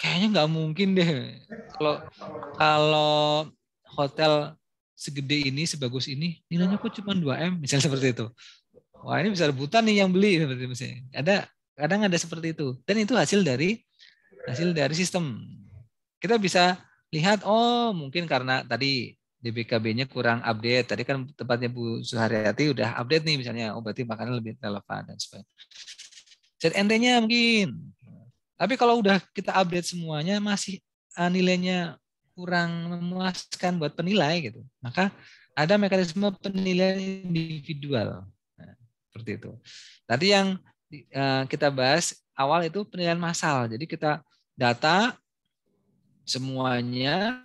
kayaknya nggak mungkin deh kalau kalau hotel segede ini sebagus ini nilainya kok cuma 2 m misalnya seperti itu wah ini bisa rebutan nih yang beli seperti misalnya ada kadang ada seperti itu dan itu hasil dari hasil dari sistem kita bisa lihat oh mungkin karena tadi DBKB-nya kurang update. Tadi kan tempatnya Bu Suharyati udah update nih misalnya, oh berarti makanan lebih relevan dan sebagainya. ZNT-nya mungkin tapi kalau udah kita update semuanya masih eh, nilainya kurang memuaskan buat penilai gitu. Maka ada mekanisme penilaian individual. Nah, seperti itu. Tadi yang eh, kita bahas awal itu penilaian massal. Jadi kita data semuanya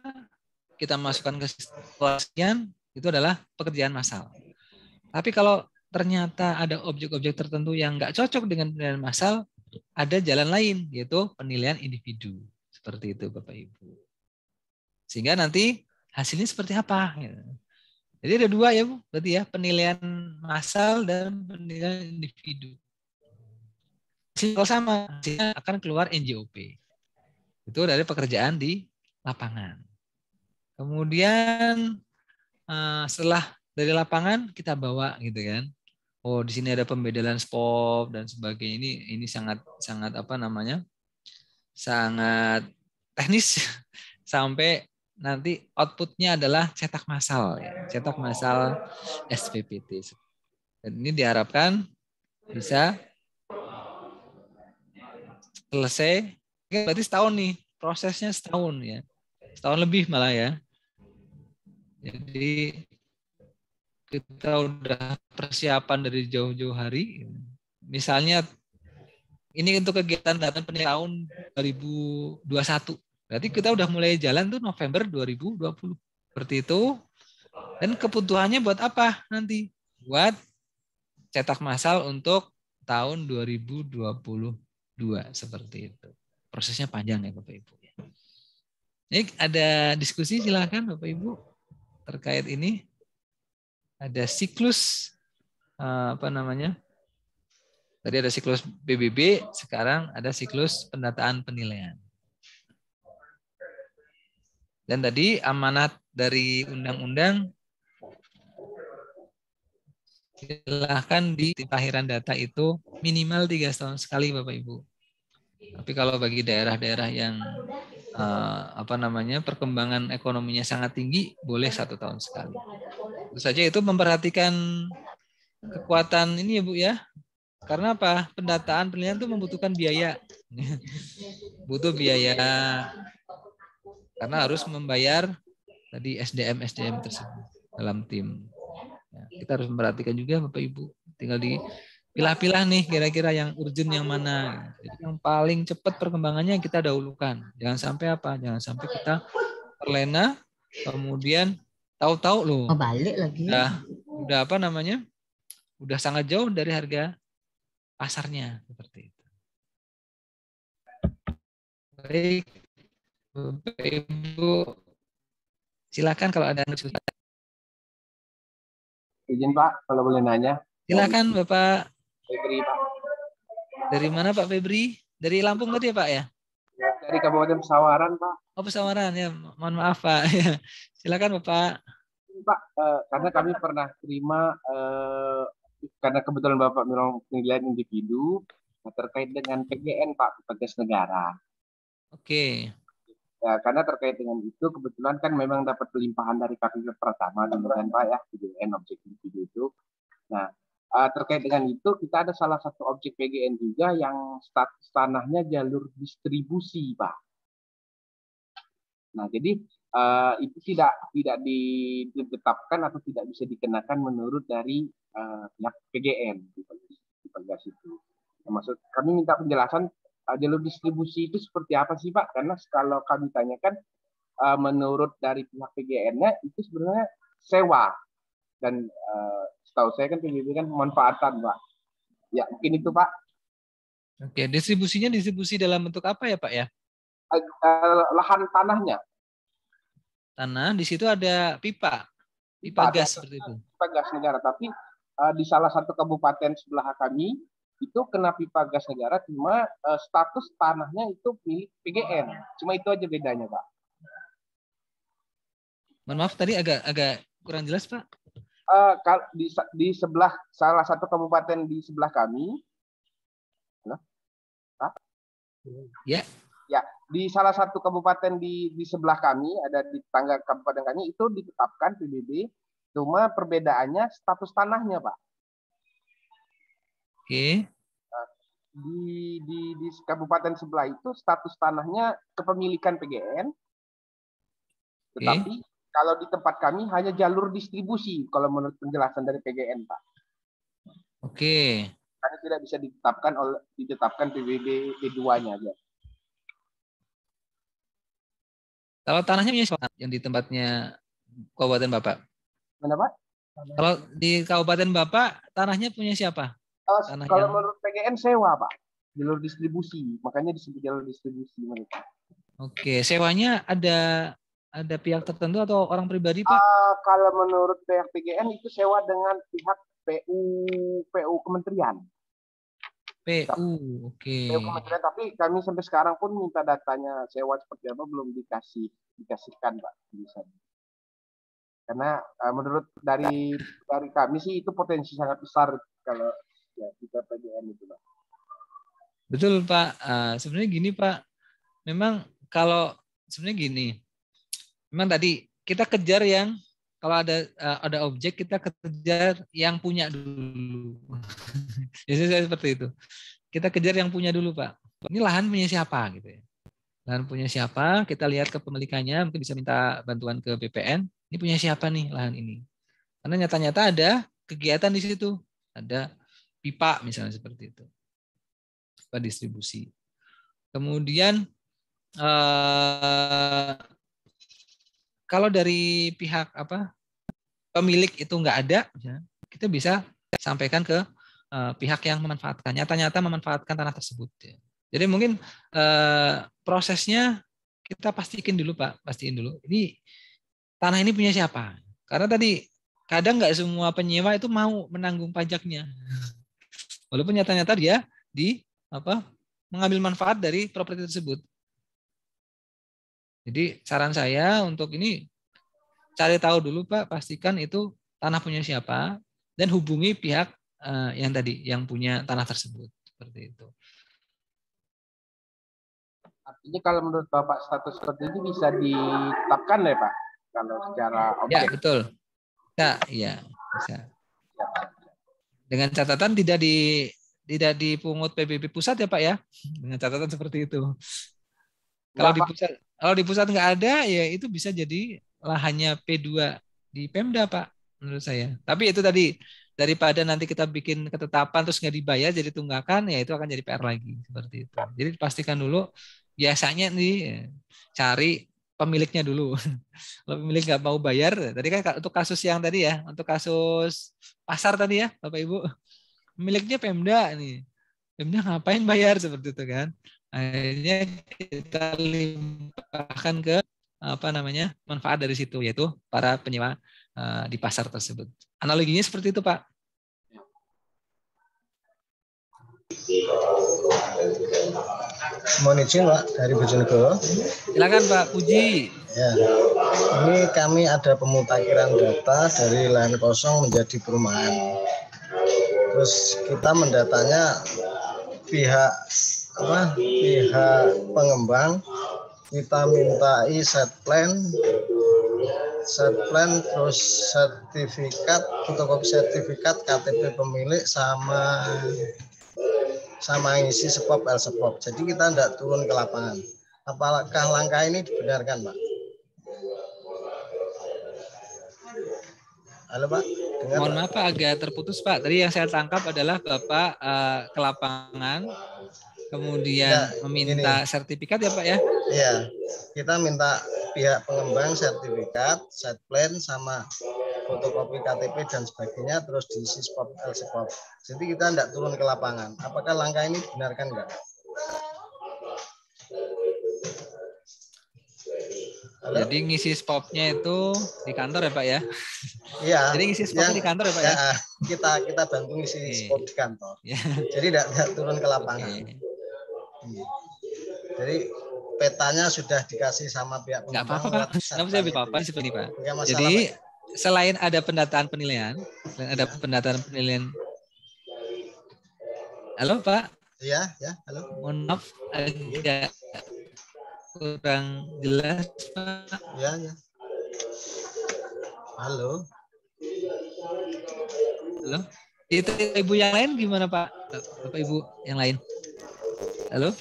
kita masukkan ke kelasian itu adalah pekerjaan massal. Tapi kalau ternyata ada objek-objek tertentu yang nggak cocok dengan penilaian massal, ada jalan lain yaitu penilaian individu seperti itu Bapak Ibu. Sehingga nanti hasilnya seperti apa? Gitu. Jadi ada dua ya Bu, berarti ya penilaian massal dan penilaian individu. Kalau sama, hasilnya akan keluar NJOP. Itu dari pekerjaan di lapangan. Kemudian eh, setelah dari lapangan kita bawa gitu kan oh di sini ada pembeda landscape dan sebagainya ini ini sangat sangat apa namanya sangat teknis sampai nanti outputnya adalah cetak massal ya. cetak massal SPPT dan ini diharapkan bisa selesai berarti setahun nih prosesnya setahun ya setahun lebih malah ya jadi kita udah persiapan dari jauh-jauh hari. Misalnya ini untuk kegiatan data penilaian tahun 2021. Berarti kita udah mulai jalan tuh November 2020. Seperti itu. Dan kebutuhannya buat apa nanti? Buat cetak massal untuk tahun 2022 seperti itu. Prosesnya panjang ya Bapak Ibu. Ini ada diskusi silakan Bapak Ibu terkait ini ada siklus eh, apa namanya? Tadi ada siklus PBB, sekarang ada siklus pendataan penilaian. Dan tadi amanat dari undang-undang silahkan di tahiran data itu minimal tiga tahun sekali Bapak Ibu. Tapi kalau bagi daerah-daerah yang uh, apa namanya perkembangan ekonominya sangat tinggi boleh satu tahun sekali. Tentu saja itu memperhatikan kekuatan ini ya bu ya. Karena apa? Pendataan penelitian itu membutuhkan biaya, butuh biaya karena harus membayar tadi SDM SDM tersebut dalam tim. Ya, kita harus memperhatikan juga bapak ibu tinggal di pilah-pilah nih kira-kira yang urgent yang mana. Jadi yang paling cepat perkembangannya kita dahulukan. Jangan sampai apa? Jangan sampai kita terlena kemudian tahu-tahu loh. Oh, balik lagi. Udah, udah apa namanya? Udah sangat jauh dari harga pasarnya seperti itu. Baik, Ibu, silakan kalau ada izin Pak, kalau boleh nanya. Silakan Bapak. Febri Pak. Dari mana Pak Febri? Dari Lampung tadi ya Pak ya? Dari Kabupaten Pesawaran Pak. Oh Pesawaran ya, mohon maaf Pak. Silakan Bapak. Pak, eh, karena kami pernah terima eh, karena kebetulan Bapak memang penilaian individu nah, terkait dengan PGN Pak Petugas Negara. Oke. Okay. Ya, karena terkait dengan itu kebetulan kan memang dapat pelimpahan dari KPP pertama dengan Pak ya PGN objek individu itu. Nah, uh, terkait dengan itu kita ada salah satu objek PGN juga yang status tanahnya jalur distribusi pak. Nah jadi uh, itu tidak tidak ditetapkan atau tidak bisa dikenakan menurut dari uh, pihak PGN di Pegas itu. Nah, maksud kami minta penjelasan uh, jalur distribusi itu seperti apa sih Pak? Karena kalau kami tanyakan menurut dari pihak PGN-nya itu sebenarnya sewa dan Tahu saya kan PBB kan pemanfaatan, Pak. Ya, mungkin itu, Pak. Oke, distribusinya distribusi dalam bentuk apa ya, Pak ya? Eh, eh, lahan tanahnya. Tanah, di situ ada pipa. Pipa, gas seperti itu. Pipa gas negara, tapi eh, di salah satu kabupaten sebelah kami itu kena pipa gas negara cuma status tanahnya itu milik PGN. Cuma itu aja bedanya, Pak. Mohon maaf tadi agak agak kurang jelas, Pak uh, di, di sebelah salah satu kabupaten di sebelah kami. Ya. Yeah. Ya, di salah satu kabupaten di di sebelah kami ada di tangga kabupaten kami itu ditetapkan PBB, cuma perbedaannya status tanahnya, Pak. Oke. Okay. Nah, di di di kabupaten sebelah itu status tanahnya kepemilikan PGN. Tetapi okay kalau di tempat kami hanya jalur distribusi kalau menurut penjelasan dari PGN Pak. Oke. Karena tidak bisa ditetapkan oleh ditetapkan PBB B2-nya aja. Ya. Kalau tanahnya punya siapa yang di tempatnya kabupaten Bapak? Mana Pak? Kalau di kabupaten Bapak tanahnya punya siapa? Kalau, Tanah kalau menurut PGN sewa Pak, jalur distribusi, makanya disebut jalur distribusi mereka. Oke, sewanya ada ada pihak tertentu atau orang pribadi Pak? Uh, kalau menurut pihak PGN itu sewa dengan pihak PU PU Kementerian. PU, oke. Okay. PU Kementerian, tapi kami sampai sekarang pun minta datanya sewa seperti apa belum dikasih dikasihkan Pak bisa. Karena uh, menurut dari dari kami sih itu potensi sangat besar kalau ya kita PGN itu Pak. Betul Pak. Uh, sebenarnya gini Pak, memang kalau sebenarnya gini memang tadi kita kejar yang kalau ada eh, ada objek kita kejar yang punya dulu. Biasanya saya seperti itu. Kita kejar yang punya dulu, Pak. Ini lahan punya siapa gitu ya. Lahan punya siapa? Kita lihat ke kepemilikannya, mungkin bisa minta bantuan ke BPN. Ini punya siapa nih lahan ini? Karena nyata-nyata ada kegiatan di situ. Ada pipa misalnya seperti itu. Pipa distribusi. Kemudian eh, kalau dari pihak apa pemilik itu nggak ada, ya, kita bisa sampaikan ke uh, pihak yang memanfaatkan, nyata-nyata memanfaatkan tanah tersebut. Ya. Jadi mungkin uh, prosesnya kita pastikan dulu Pak, pastiin dulu. Ini tanah ini punya siapa? Karena tadi kadang nggak semua penyewa itu mau menanggung pajaknya. Walaupun nyata-nyata dia di apa mengambil manfaat dari properti tersebut. Jadi saran saya untuk ini cari tahu dulu Pak, pastikan itu tanah punya siapa dan hubungi pihak eh, yang tadi yang punya tanah tersebut seperti itu. Artinya kalau menurut Bapak status seperti itu bisa ditetapkan ya Pak? Kalau secara objek. Ya, betul. Ya, iya, bisa. Dengan catatan tidak di tidak dipungut PBB pusat ya Pak ya? Dengan catatan seperti itu. Kalau Bapak, di pusat kalau di pusat nggak ada, ya itu bisa jadi lahannya P2 di Pemda, Pak, menurut saya. Tapi itu tadi daripada nanti kita bikin ketetapan terus nggak dibayar jadi tunggakan, ya itu akan jadi PR lagi seperti itu. Jadi pastikan dulu biasanya nih cari pemiliknya dulu. Kalau pemilik nggak mau bayar, tadi kan untuk kasus yang tadi ya, untuk kasus pasar tadi ya, Bapak Ibu, pemiliknya Pemda nih dia ngapain bayar seperti itu kan? Akhirnya kita limpahkan ke apa namanya manfaat dari situ yaitu para penyewa uh, di pasar tersebut. Analoginya seperti itu Pak. Mohon izin Pak dari Bojonegoro. Silakan Pak Puji. Ya. Ini kami ada pemutakhiran data dari lahan kosong menjadi perumahan. Terus kita mendatanya pihak apa pihak pengembang kita mintai set plan set plan terus sertifikat fotokopi sertifikat KTP pemilik sama sama isi sepop l sepop jadi kita tidak turun ke lapangan apakah langkah ini dibenarkan pak halo pak Mohon iya. maaf Pak agak terputus Pak. Tadi yang saya tangkap adalah Bapak uh, ke lapangan kemudian ya, meminta gini. sertifikat ya Pak ya? Iya. Kita minta pihak pengembang sertifikat, site plan sama fotokopi KTP dan sebagainya terus diisi spot L eh, spot. Jadi kita tidak turun ke lapangan. Apakah langkah ini benarkan enggak? Halo? Jadi ngisi stopnya itu di kantor ya Pak ya? Iya. Jadi ngisi stopnya di iya. kantor ya Pak ya? ya? Kita kita bantu ngisi okay. di kantor. Ya. Jadi tidak turun ke lapangan. Okay. Iya. Jadi petanya sudah dikasih sama pihak pengembang. Tidak apa-apa Kenapa apa-apa seperti Pak? Jadi Pak. selain ada pendataan penilaian, selain ada iya. pendataan penilaian Halo Pak. Iya, ya, halo. Mohon maaf agak kurang jelas Pak. Ya, ya. Halo. Halo. Itu ibu yang lain gimana Pak? Bapak ibu yang lain. Halo.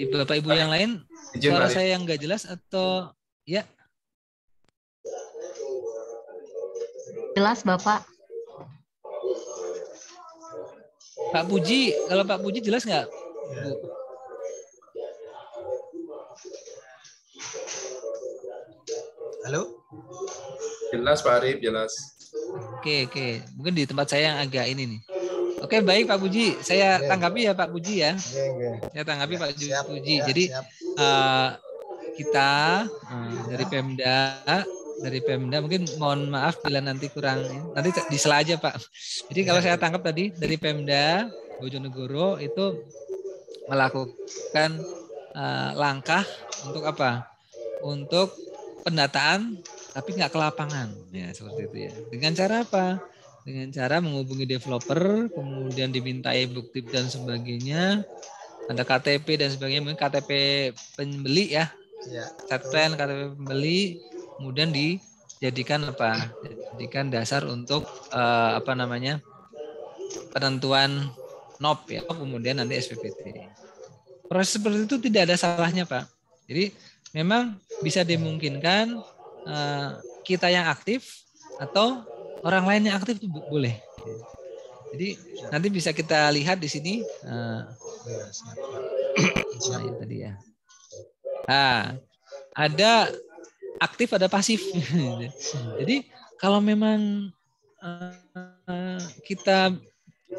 Di bapak ibu yang lain Izin, suara saya yang nggak jelas atau ya? Jelas bapak. Pak Puji, kalau Pak Puji jelas nggak? Halo? Jelas Pak Arif, jelas. Oke, oke. Mungkin di tempat saya yang agak ini nih. Oke, baik Pak Puji. Saya tanggapi ya Pak Puji ya. Saya tanggapi ya, Pak siap, Puji. Ya, Jadi Uh, kita uh, dari Pemda dari Pemda. Mungkin mohon maaf bila nanti kurang. Ya. nanti Nanti disela aja Pak. Jadi kalau saya tangkap tadi dari Pemda Bojonegoro itu melakukan uh, langkah untuk apa? Untuk pendataan tapi nggak ke lapangan ya seperti itu ya. Dengan cara apa? Dengan cara menghubungi developer, kemudian dimintai bukti dan sebagainya, ada KTP dan sebagainya, mungkin KTP pembeli ya, ya. KTP, plan, KTP pembeli, kemudian dijadikan apa? Jadikan dasar untuk uh, apa namanya? penentuan NOP ya, kemudian nanti SPPT. Proses seperti itu tidak ada salahnya, Pak. Jadi memang bisa dimungkinkan uh, kita yang aktif atau orang lain yang aktif itu boleh. Jadi nanti bisa kita lihat di sini. Eh, iya, nah, nah ya, tadi ya. Nah, ada aktif ada pasif. Iya. Gitu. Jadi kalau memang uh, kita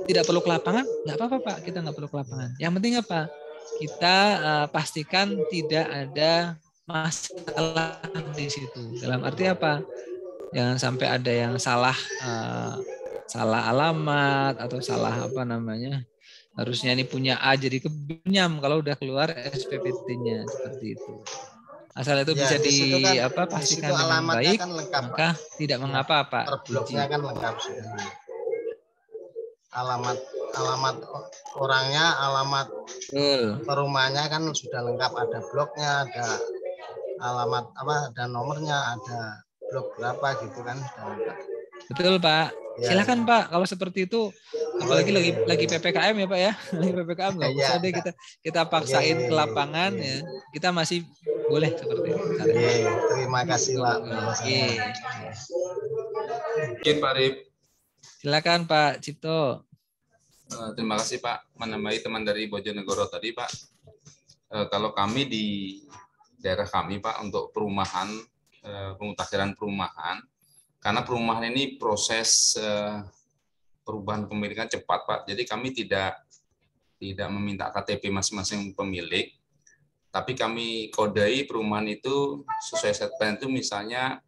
tidak perlu ke lapangan, nggak apa-apa pak, kita nggak perlu ke lapangan. Yang penting apa? Kita uh, pastikan tidak ada masalah di situ. Dalam arti apa? Jangan sampai ada yang salah uh, salah alamat atau salah apa namanya. Harusnya ini punya A jadi kebunyam kalau udah keluar SPPT-nya seperti itu asal itu ya, bisa di, di kan, apa pastikan di dengan baik kan lengkap, maka Pak. tidak mengapa ya, Pak terbloknya kan lengkap sudah alamat alamat orangnya alamat Betul. rumahnya kan sudah lengkap ada bloknya, ada alamat apa ada nomornya ada blok berapa gitu kan sudah lengkap Betul Pak. Ya. Silakan Pak. Kalau seperti itu, apalagi lagi iya, iya, lagi iya. ppkm ya Pak ya, lagi ppkm nggak ya, usah deh kita kita paksain ke lapangan ya. Kita masih boleh seperti itu. Iya, iya. terima kasih Pak. Mungkin Pak Rip. Silakan Pak Cipto. Eh, terima kasih Pak menambahi teman dari Bojonegoro tadi Pak. Eh, kalau kami di daerah kami Pak untuk perumahan eh, pemutakhiran perumahan karena perumahan ini proses perubahan pemilikan cepat Pak. Jadi kami tidak tidak meminta KTP masing-masing pemilik, tapi kami kodai perumahan itu sesuai set plan itu misalnya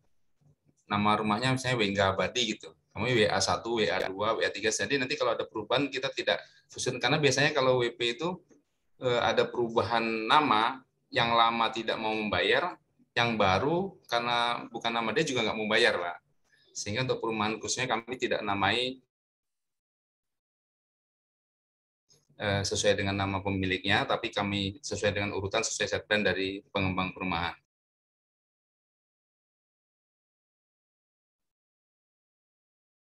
nama rumahnya misalnya Wengga Abadi gitu. Kami WA1, WA2, WA3. Jadi nanti kalau ada perubahan kita tidak susun. Karena biasanya kalau WP itu eh, ada perubahan nama, yang lama tidak mau membayar, yang baru karena bukan nama dia juga nggak mau bayar, Pak. Sehingga untuk perumahan khususnya kami tidak namai Eh, sesuai dengan nama pemiliknya, tapi kami sesuai dengan urutan sesuai set plan dari pengembang perumahan.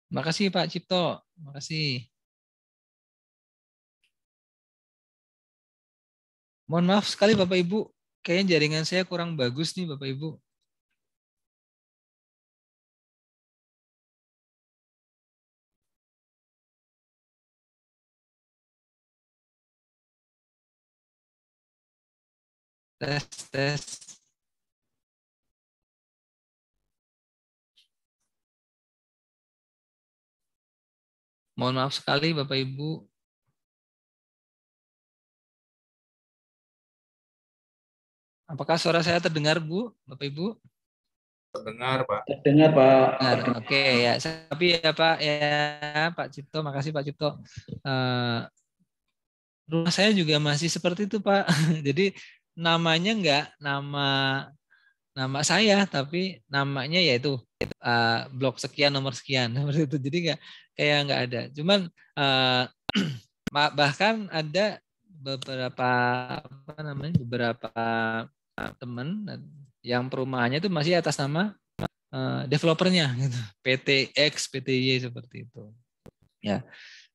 Terima kasih Pak Cipto, Terima kasih. Mohon maaf sekali Bapak Ibu, kayaknya jaringan saya kurang bagus nih Bapak Ibu. Tes, tes. Mohon maaf sekali Bapak Ibu. Apakah suara saya terdengar Bu, Bapak Ibu? Terdengar Pak. Terdengar Pak. Terdengar. Oke ya, tapi ya Pak ya Pak Cipto, makasih Pak Cipto. Uh, rumah saya juga masih seperti itu Pak. Jadi namanya enggak nama nama saya tapi namanya yaitu uh, eh, blok sekian nomor sekian nomor itu jadi enggak kayak enggak ada cuman uh, bahkan ada beberapa apa namanya beberapa teman yang perumahannya itu masih atas nama uh, developernya gitu PT X PT Y seperti itu ya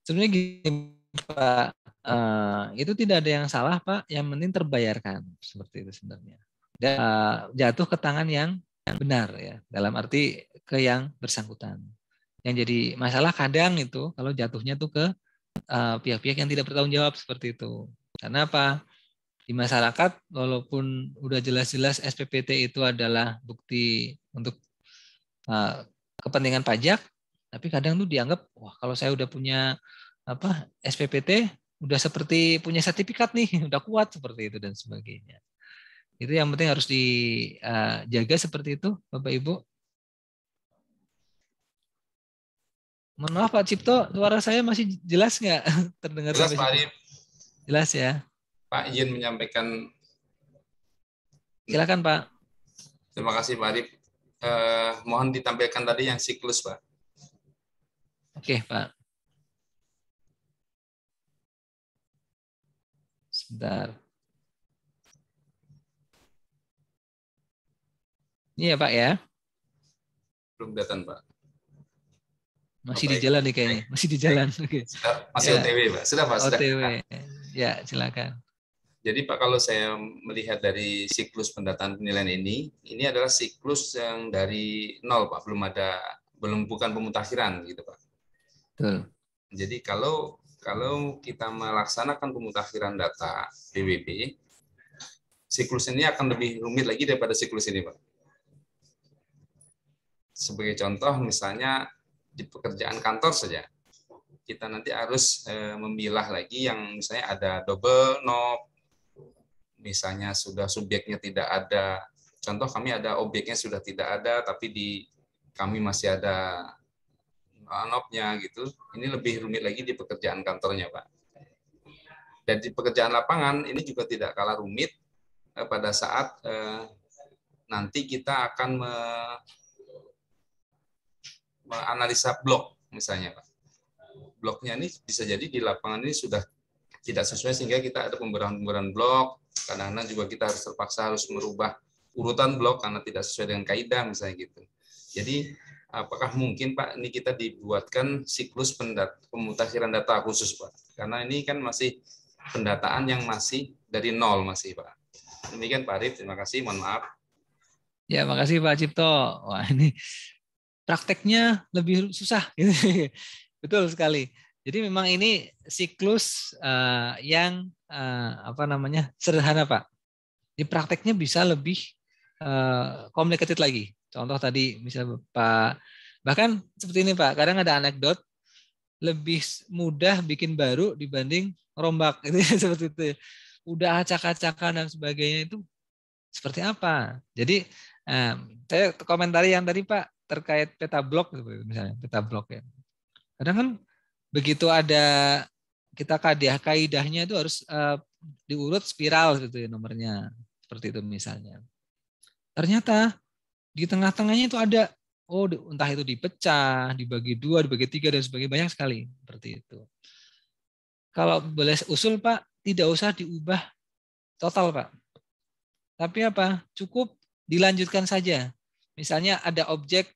sebenarnya gini Pak. Uh, itu tidak ada yang salah Pak, yang penting terbayarkan seperti itu sebenarnya. Dan uh, jatuh ke tangan yang benar ya, dalam arti ke yang bersangkutan. Yang jadi masalah kadang itu kalau jatuhnya tuh ke eh, pihak-pihak uh, yang tidak bertanggung jawab seperti itu. Karena apa? Di masyarakat walaupun udah jelas-jelas SPPT itu adalah bukti untuk uh, kepentingan pajak, tapi kadang tuh dianggap wah kalau saya udah punya apa SPPT udah seperti punya sertifikat nih, udah kuat seperti itu dan sebagainya. Itu yang penting harus dijaga eh, seperti itu, Bapak Ibu. Mohon maaf Pak Cipto, suara saya masih jelas nggak? Terdengar jelas Pak Arif. Jelas ya. Pak Ijen menyampaikan. Silakan Pak. Terima kasih Pak Arif. Eh, mohon ditampilkan tadi yang siklus Pak. Oke Pak. Sebentar. Iya Pak ya. Belum kelihatan Pak. Masih di jalan nih kayaknya. Masih di jalan. Oke. Okay. Sudah, masih ya. OTW Pak. Sudah Pak. Sudah. OTW. Ya silakan. Jadi Pak kalau saya melihat dari siklus pendataan penilaian ini, ini adalah siklus yang dari nol Pak, belum ada belum bukan pemutakhiran gitu Pak. Betul. Jadi kalau kalau kita melaksanakan pemutakhiran data DWP, siklus ini akan lebih rumit lagi daripada siklus ini, Pak. Sebagai contoh, misalnya di pekerjaan kantor saja, kita nanti harus eh, memilah lagi yang misalnya ada double knob, misalnya sudah subjeknya tidak ada. Contoh kami ada objeknya sudah tidak ada, tapi di kami masih ada Pak gitu. Ini lebih rumit lagi di pekerjaan kantornya Pak. Dan di pekerjaan lapangan ini juga tidak kalah rumit eh, pada saat eh, nanti kita akan me menganalisa blok misalnya Pak. Bloknya ini bisa jadi di lapangan ini sudah tidak sesuai sehingga kita ada pemberahan-pemberahan blok. Kadang-kadang juga kita harus terpaksa harus merubah urutan blok karena tidak sesuai dengan kaidah misalnya gitu. Jadi apakah mungkin Pak ini kita dibuatkan siklus pendat pemutakhiran data khusus Pak? Karena ini kan masih pendataan yang masih dari nol masih Pak. Demikian Pak Arif, terima kasih, mohon maaf. Ya, makasih Pak Cipto. Wah, ini prakteknya lebih susah. Gitu. Betul sekali. Jadi memang ini siklus uh, yang uh, apa namanya sederhana Pak. Di prakteknya bisa lebih uh, complicated lagi Contoh tadi misalnya Pak bahkan seperti ini Pak, kadang ada anekdot lebih mudah bikin baru dibanding rombak ini seperti itu. Udah acak-acakan dan sebagainya itu seperti apa? Jadi eh, saya komentari yang tadi Pak terkait peta blok gitu, misalnya peta blok ya. Kadang kan begitu ada kita kaidah kaidahnya itu harus eh, diurut spiral gitu ya nomornya seperti itu misalnya. Ternyata di tengah-tengahnya itu ada oh entah itu dipecah, dibagi dua, dibagi tiga dan sebagainya banyak sekali seperti itu. Kalau boleh usul Pak, tidak usah diubah total Pak. Tapi apa? Cukup dilanjutkan saja. Misalnya ada objek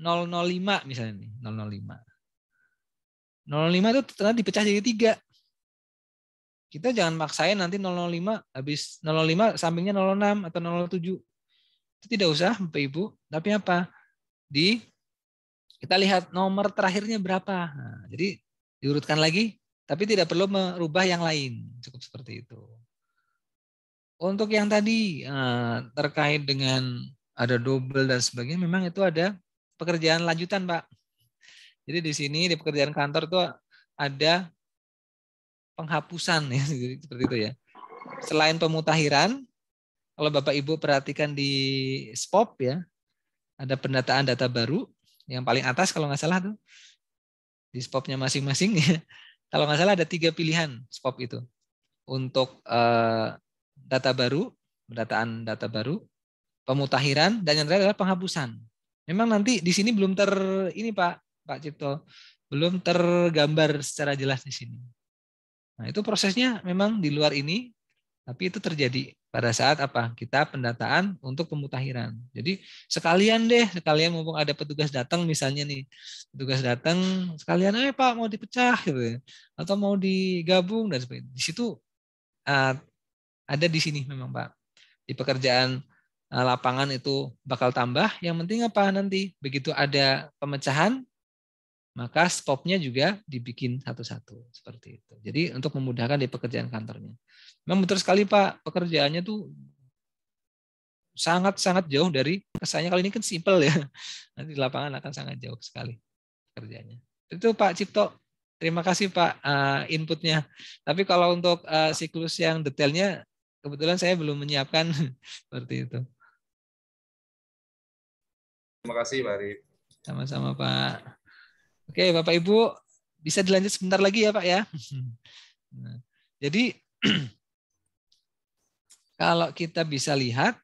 005 misalnya nih, 005. 005 itu ternyata dipecah jadi tiga. Kita jangan maksain nanti 005 habis 005 sampingnya 06 atau 07 itu tidak usah Bapak Ibu, tapi apa? Di kita lihat nomor terakhirnya berapa. Nah, jadi diurutkan lagi, tapi tidak perlu merubah yang lain. Cukup seperti itu. Untuk yang tadi eh, terkait dengan ada double dan sebagainya, memang itu ada pekerjaan lanjutan, Pak. Jadi di sini di pekerjaan kantor itu ada penghapusan ya seperti itu ya. Selain pemutahiran, kalau Bapak Ibu perhatikan di SPOP ya, ada pendataan data baru yang paling atas kalau nggak salah tuh di SPOP-nya masing-masing. Ya. kalau nggak salah ada tiga pilihan SPOP itu untuk eh, data baru, pendataan data baru, pemutahiran, dan yang terakhir adalah penghapusan. Memang nanti di sini belum ter ini Pak Pak Cipto belum tergambar secara jelas di sini. Nah, itu prosesnya memang di luar ini tapi itu terjadi pada saat apa? Kita pendataan untuk pemutahiran. Jadi sekalian deh, sekalian mumpung ada petugas datang misalnya nih, petugas datang sekalian, eh Pak mau dipecah gitu, ya. atau mau digabung dan sebagainya. Di situ ah, ada di sini memang Pak. Di pekerjaan ah, lapangan itu bakal tambah. Yang penting apa nanti? Begitu ada pemecahan, maka stopnya juga dibikin satu-satu seperti itu. Jadi untuk memudahkan di pekerjaan kantornya. Memang betul sekali Pak, pekerjaannya tuh sangat-sangat jauh dari kesannya kali ini kan simpel ya. Nanti di lapangan akan sangat jauh sekali kerjanya. Itu Pak Cipto, terima kasih Pak eh, inputnya. Tapi kalau untuk eh, siklus yang detailnya kebetulan saya belum menyiapkan seperti itu. Terima kasih Pak Arif. Sama-sama Pak. Oke, Bapak Ibu, bisa dilanjut sebentar lagi ya, Pak ya. Nah, jadi kalau kita bisa lihat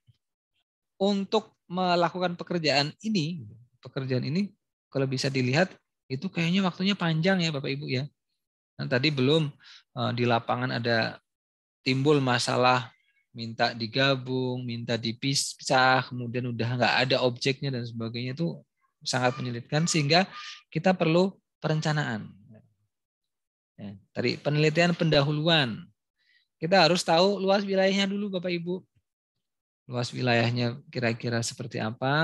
untuk melakukan pekerjaan ini, pekerjaan ini kalau bisa dilihat itu kayaknya waktunya panjang ya Bapak Ibu ya. Nah, tadi belum eh, di lapangan ada timbul masalah minta digabung, minta dipisah, kemudian udah nggak ada objeknya dan sebagainya itu sangat menyulitkan sehingga kita perlu perencanaan. Ya, tadi penelitian pendahuluan. Kita harus tahu luas wilayahnya dulu Bapak Ibu. Luas wilayahnya kira-kira seperti apa?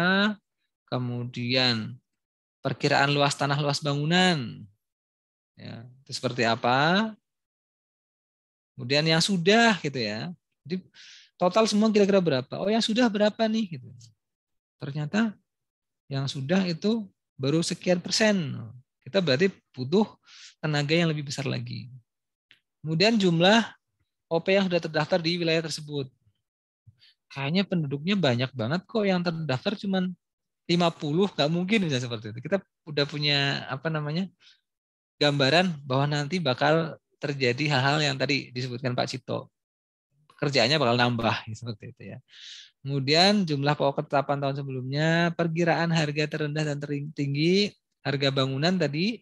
Kemudian perkiraan luas tanah, luas bangunan. Ya, itu seperti apa? Kemudian yang sudah gitu ya. Jadi total semua kira-kira berapa? Oh, yang sudah berapa nih gitu. Ternyata yang sudah itu baru sekian persen. Kita berarti butuh tenaga yang lebih besar lagi. Kemudian jumlah OP yang sudah terdaftar di wilayah tersebut. Kayaknya penduduknya banyak banget kok yang terdaftar cuma 50, nggak mungkin bisa seperti itu. Kita udah punya apa namanya gambaran bahwa nanti bakal terjadi hal-hal yang tadi disebutkan Pak Cito. Kerjaannya bakal nambah seperti itu ya. Kemudian jumlah pokok ketetapan tahun sebelumnya, perkiraan harga terendah dan tertinggi, harga bangunan tadi,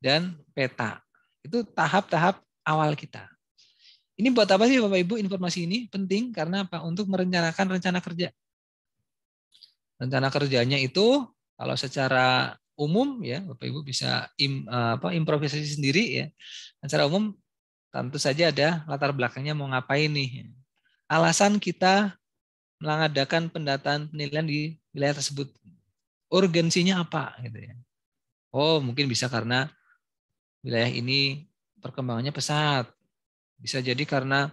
dan peta. Itu tahap-tahap awal kita. Ini buat apa sih Bapak Ibu informasi ini? Penting karena apa? Untuk merencanakan rencana kerja. Rencana kerjanya itu kalau secara umum ya Bapak Ibu bisa im, apa, improvisasi sendiri ya. Secara umum tentu saja ada latar belakangnya mau ngapain nih. Alasan kita mengadakan pendataan penilaian di wilayah tersebut. Urgensinya apa gitu ya. Oh, mungkin bisa karena wilayah ini perkembangannya pesat. Bisa jadi karena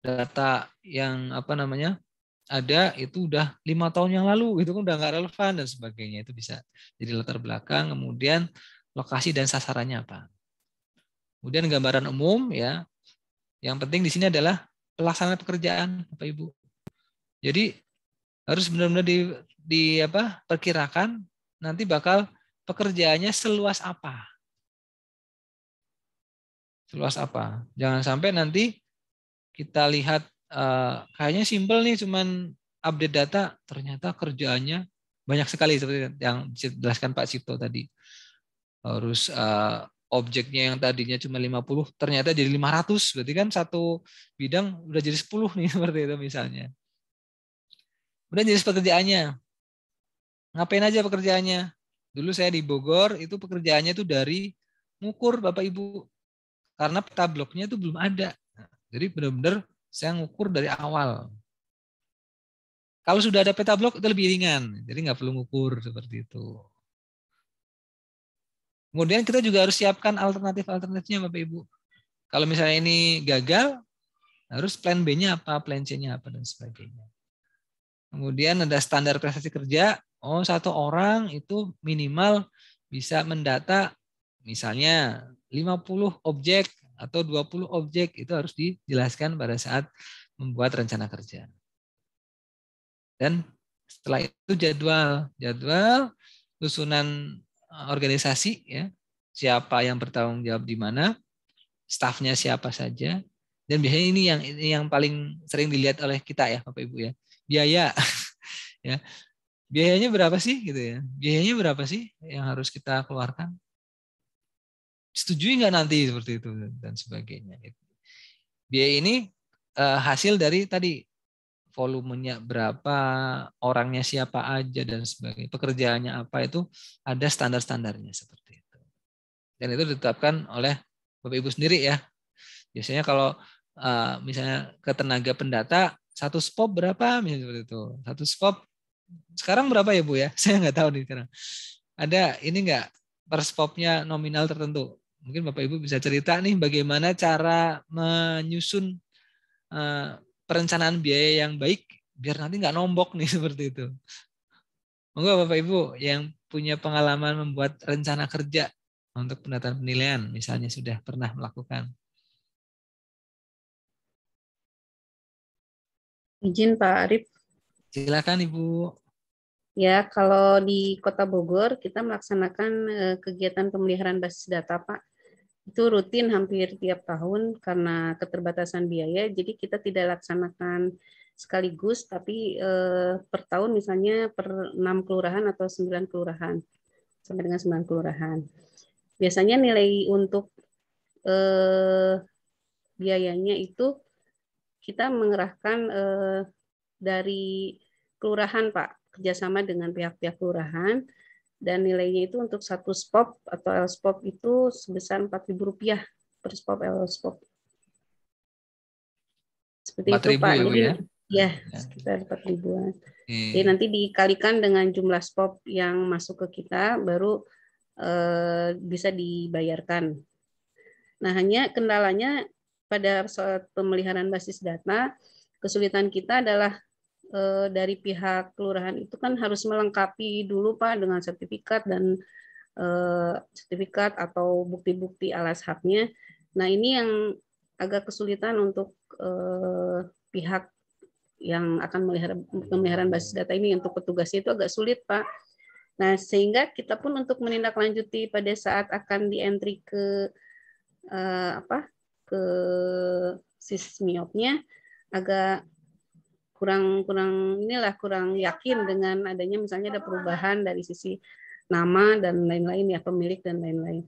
data yang apa namanya ada itu udah lima tahun yang lalu itu kan udah nggak relevan dan sebagainya itu bisa jadi latar belakang kemudian lokasi dan sasarannya apa kemudian gambaran umum ya yang penting di sini adalah pelaksanaan pekerjaan Bapak Ibu jadi harus benar-benar di, di apa perkirakan nanti bakal pekerjaannya seluas apa. Seluas apa? Jangan sampai nanti kita lihat eh, kayaknya simpel nih cuman update data ternyata kerjaannya banyak sekali seperti yang dijelaskan Pak Sito tadi. Harus eh, objeknya yang tadinya cuma 50 ternyata jadi 500 berarti kan satu bidang udah jadi 10 nih seperti itu misalnya Kemudian jenis pekerjaannya. Ngapain aja pekerjaannya? Dulu saya di Bogor, itu pekerjaannya itu dari ngukur Bapak Ibu. Karena peta bloknya itu belum ada. Jadi benar-benar saya ngukur dari awal. Kalau sudah ada peta blok itu lebih ringan, jadi nggak perlu ngukur seperti itu. Kemudian kita juga harus siapkan alternatif-alternatifnya Bapak Ibu. Kalau misalnya ini gagal, harus plan B-nya apa, plan C-nya apa, dan sebagainya. Kemudian ada standar prestasi kerja. Oh, satu orang itu minimal bisa mendata misalnya 50 objek atau 20 objek itu harus dijelaskan pada saat membuat rencana kerja. Dan setelah itu jadwal, jadwal susunan eh, organisasi ya, siapa yang bertanggung jawab di mana, stafnya siapa saja, dan biasanya ini yang ini yang paling sering dilihat oleh kita ya Bapak Ibu ya biaya ya biayanya berapa sih gitu ya biayanya berapa sih yang harus kita keluarkan setujui nggak nanti seperti itu dan sebagainya gitu. biaya ini eh, hasil dari tadi volumenya berapa orangnya siapa aja dan sebagainya pekerjaannya apa itu ada standar standarnya seperti itu dan itu ditetapkan oleh bapak ibu sendiri ya biasanya kalau uh, misalnya ke tenaga pendata satu spop berapa misalnya seperti itu satu spop sekarang berapa ya bu ya saya nggak tahu nih sekarang ada ini nggak per spopnya nominal tertentu mungkin bapak ibu bisa cerita nih bagaimana cara menyusun uh, perencanaan biaya yang baik biar nanti nggak nombok nih seperti itu monggo bapak ibu yang punya pengalaman membuat rencana kerja untuk pendataan penilaian misalnya sudah pernah melakukan Izin Pak Arif. Silakan Ibu. Ya, kalau di Kota Bogor kita melaksanakan eh, kegiatan pemeliharaan basis data, Pak. Itu rutin hampir tiap tahun karena keterbatasan biaya, jadi kita tidak laksanakan sekaligus, tapi eh, per tahun misalnya per 6 kelurahan atau sembilan kelurahan, sampai dengan sembilan kelurahan. Biasanya nilai untuk eh, biayanya itu kita mengerahkan eh, dari kelurahan Pak, kerjasama dengan pihak-pihak kelurahan, dan nilainya itu untuk satu SPOP atau LSPOP itu sebesar empat ribu rupiah per SPOP LSPOP. Seperti itu Pak. ya, Jadi, ya? Ya, ya. sekitar empat ribuan. Hmm. Jadi nanti dikalikan dengan jumlah spop yang masuk ke kita, baru eh, bisa dibayarkan. Nah, hanya kendalanya pada saat pemeliharaan basis data, kesulitan kita adalah eh, dari pihak kelurahan itu kan harus melengkapi dulu Pak dengan sertifikat dan eh, sertifikat atau bukti-bukti alas haknya. Nah, ini yang agak kesulitan untuk eh, pihak yang akan melihara pemeliharaan basis data ini untuk petugasnya itu agak sulit, Pak. Nah, sehingga kita pun untuk menindaklanjuti pada saat akan di-entry ke eh, apa ke sis miopnya agak kurang kurang inilah kurang yakin dengan adanya misalnya ada perubahan dari sisi nama dan lain-lain ya pemilik dan lain-lain.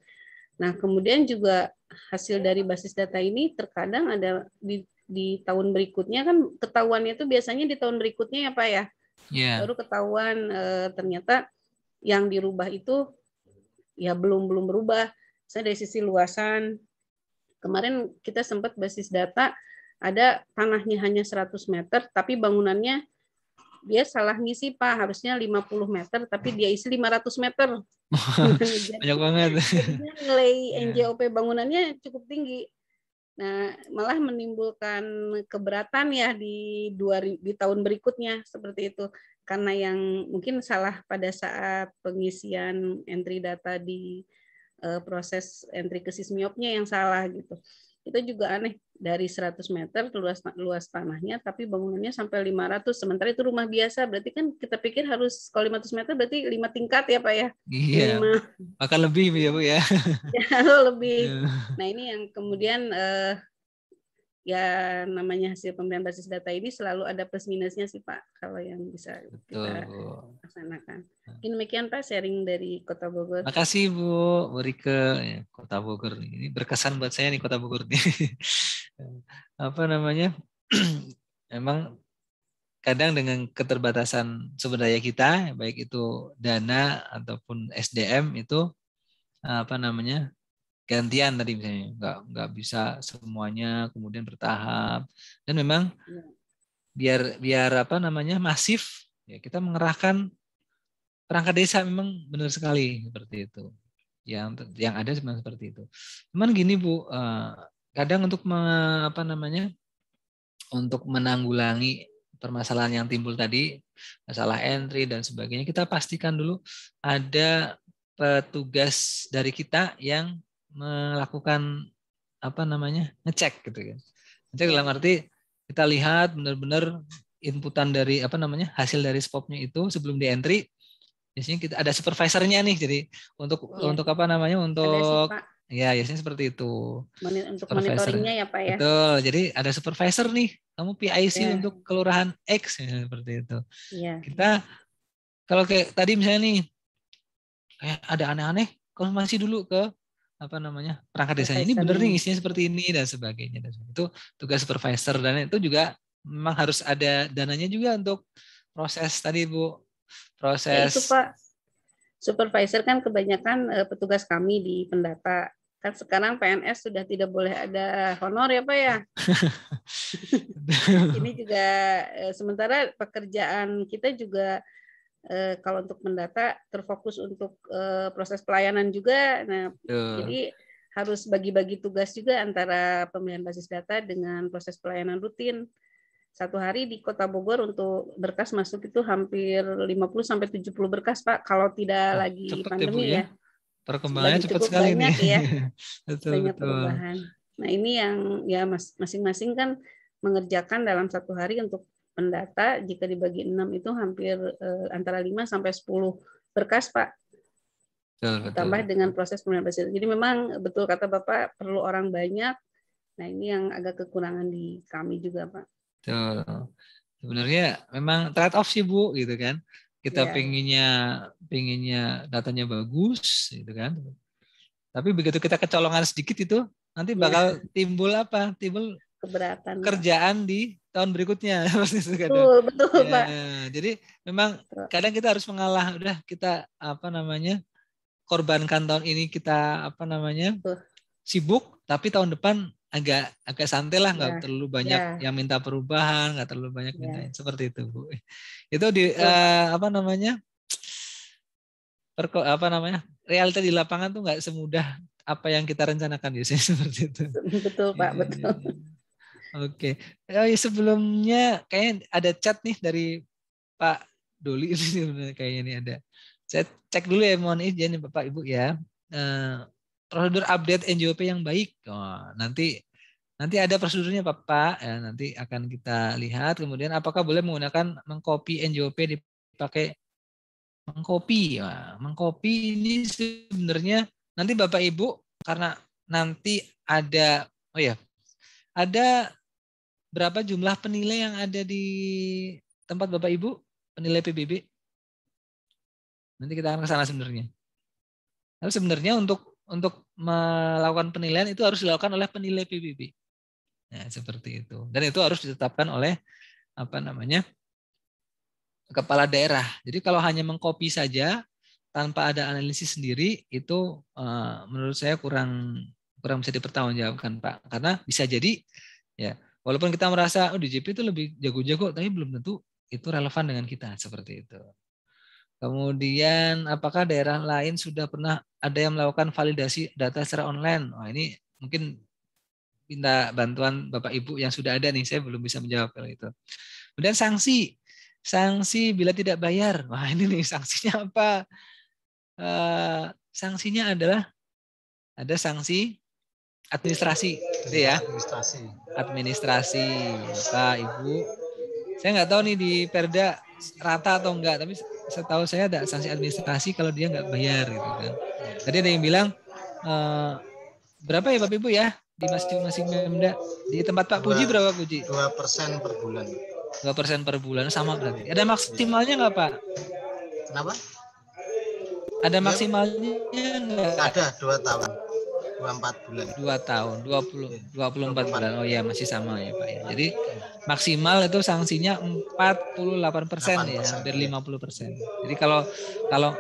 Nah kemudian juga hasil dari basis data ini terkadang ada di, di tahun berikutnya kan ketahuannya itu biasanya di tahun berikutnya ya pak ya yeah. baru ketahuan e, ternyata yang dirubah itu ya belum belum berubah. Saya dari sisi luasan Kemarin kita sempat basis data ada tanahnya hanya 100 meter, tapi bangunannya dia salah ngisi pak harusnya 50 meter tapi dia isi 500 meter banyak banget nilai iya. NJOP bangunannya cukup tinggi nah malah menimbulkan keberatan ya di dua di tahun berikutnya seperti itu karena yang mungkin salah pada saat pengisian entry data di uh, proses entrikesis miopnya yang salah gitu. Itu juga aneh dari 100 meter luas luas tanahnya tapi bangunannya sampai 500 sementara itu rumah biasa berarti kan kita pikir harus kalau 500 meter berarti lima tingkat ya Pak ya. Iya. 5. Akan lebih ya Bu ya. ya lebih. Yeah. Nah, ini yang kemudian eh, ya namanya hasil pemberian basis data ini selalu ada plus minusnya sih Pak kalau yang bisa Betul. kita laksanakan. Mungkin demikian Pak sharing dari Kota Bogor. Makasih Bu beri ya, Kota Bogor ini berkesan buat saya nih Kota Bogor ini. Apa namanya? Emang kadang dengan keterbatasan sumber daya kita baik itu dana ataupun SDM itu apa namanya gantian tadi misalnya nggak nggak bisa semuanya kemudian bertahap dan memang iya. biar biar apa namanya masif ya kita mengerahkan perangkat desa memang benar sekali seperti itu yang yang ada sebenarnya seperti itu cuman gini bu eh, kadang untuk me, apa namanya untuk menanggulangi permasalahan yang timbul tadi masalah entry dan sebagainya kita pastikan dulu ada petugas dari kita yang melakukan apa namanya ngecek gitu kan ngecek iya. dalam arti kita lihat benar-benar inputan dari apa namanya hasil dari scope-nya itu sebelum di entry biasanya kita ada supervisornya nih jadi untuk ya. untuk apa namanya untuk ya biasanya seperti itu untuk monitoringnya ya pak ya betul jadi ada supervisor nih kamu PIC ya. untuk kelurahan X seperti itu ya. kita kalau kayak tadi misalnya nih kayak ada aneh-aneh konfirmasi dulu ke apa namanya perangkat desa ini benar nih isinya seperti ini dan sebagainya dan itu tugas supervisor dan itu juga memang harus ada dananya juga untuk proses tadi bu proses ya, itu pak supervisor kan kebanyakan uh, petugas kami di pendata kan sekarang PNS sudah tidak boleh ada honor ya pak ya ini juga uh, sementara pekerjaan kita juga eh, kalau untuk mendata terfokus untuk eh, proses pelayanan juga. Nah, yeah. jadi harus bagi-bagi tugas juga antara pemilihan basis data dengan proses pelayanan rutin. Satu hari di Kota Bogor untuk berkas masuk itu hampir 50 sampai 70 berkas, Pak, kalau tidak nah, lagi ya, pandemi ya. ya. Perkembangannya cepat sekali banyak, nih. Ya. betul, banyak betul. perubahan. Nah, ini yang ya masing-masing kan mengerjakan dalam satu hari untuk mendata jika dibagi 6 itu hampir uh, antara 5 sampai 10 berkas Pak. Tambah dengan proses pemilihan presiden. Jadi memang betul kata Bapak perlu orang banyak. Nah ini yang agak kekurangan di kami juga Pak. Betul. Sebenarnya memang trade off sih Bu gitu kan. Kita yeah. pinginnya pinginnya datanya bagus gitu kan. Tapi begitu kita kecolongan sedikit itu nanti iya. bakal yeah. timbul apa? Timbul keberatan kerjaan di tahun berikutnya pasti betul betul ya, pak iya. jadi memang kadang kita harus mengalah udah kita apa namanya korbankan tahun ini kita apa namanya betul. sibuk tapi tahun depan agak agak santai lah nggak ya, terlalu banyak ya. yang minta perubahan nggak terlalu banyak ya. minta seperti itu bu itu di uh, apa namanya perko apa namanya realita di lapangan tuh nggak semudah apa yang kita rencanakan biasanya seperti itu betul pak iya, iya, betul Oke. Okay. Oh, ya, sebelumnya kayaknya ada chat nih dari Pak Doli ini kayaknya nih ada. Saya cek dulu ya mohon izin ya, Bapak Ibu ya. Uh, prosedur update NJOP yang baik. Oh, nanti nanti ada prosedurnya Bapak ya, nanti akan kita lihat kemudian apakah boleh menggunakan mengcopy NJOP dipakai mengcopy. Nah, mengcopy ini sebenarnya nanti Bapak Ibu karena nanti ada oh ya ada berapa jumlah penilai yang ada di tempat Bapak Ibu? Penilai PBB? Nanti kita akan ke sana sebenarnya. Tapi sebenarnya untuk untuk melakukan penilaian itu harus dilakukan oleh penilai PBB. Nah, seperti itu. Dan itu harus ditetapkan oleh apa namanya? kepala daerah. Jadi kalau hanya mengcopy saja tanpa ada analisis sendiri itu eh, menurut saya kurang kurang bisa dipertanggungjawabkan, Pak. Karena bisa jadi ya Walaupun kita merasa oh DJP itu lebih jago-jago, tapi belum tentu itu relevan dengan kita seperti itu. Kemudian apakah daerah lain sudah pernah ada yang melakukan validasi data secara online? Oh ini mungkin minta bantuan Bapak Ibu yang sudah ada nih, saya belum bisa menjawab kalau itu. Kemudian sanksi. Sanksi bila tidak bayar. Wah, ini nih sanksinya apa? Eh, sanksinya adalah ada sanksi administrasi gitu ya administrasi administrasi iya. pak ibu saya nggak tahu nih di Perda rata atau enggak tapi setahu saya ada sanksi administrasi kalau dia nggak bayar gitu kan tadi ada yang bilang e, berapa ya bapak ibu ya di masing-masing pemda di tempat Pak Puji berapa Puji dua persen per bulan dua persen per bulan sama berarti ada maksimalnya nggak Pak kenapa ada maksimalnya nggak ada dua tahun 24 bulan. 2 tahun, 20 24 iya. bulan. Oh iya, masih sama ya, Pak ya. Jadi maksimal itu sanksinya 48 persen ya, hampir 50 persen. Jadi kalau kalau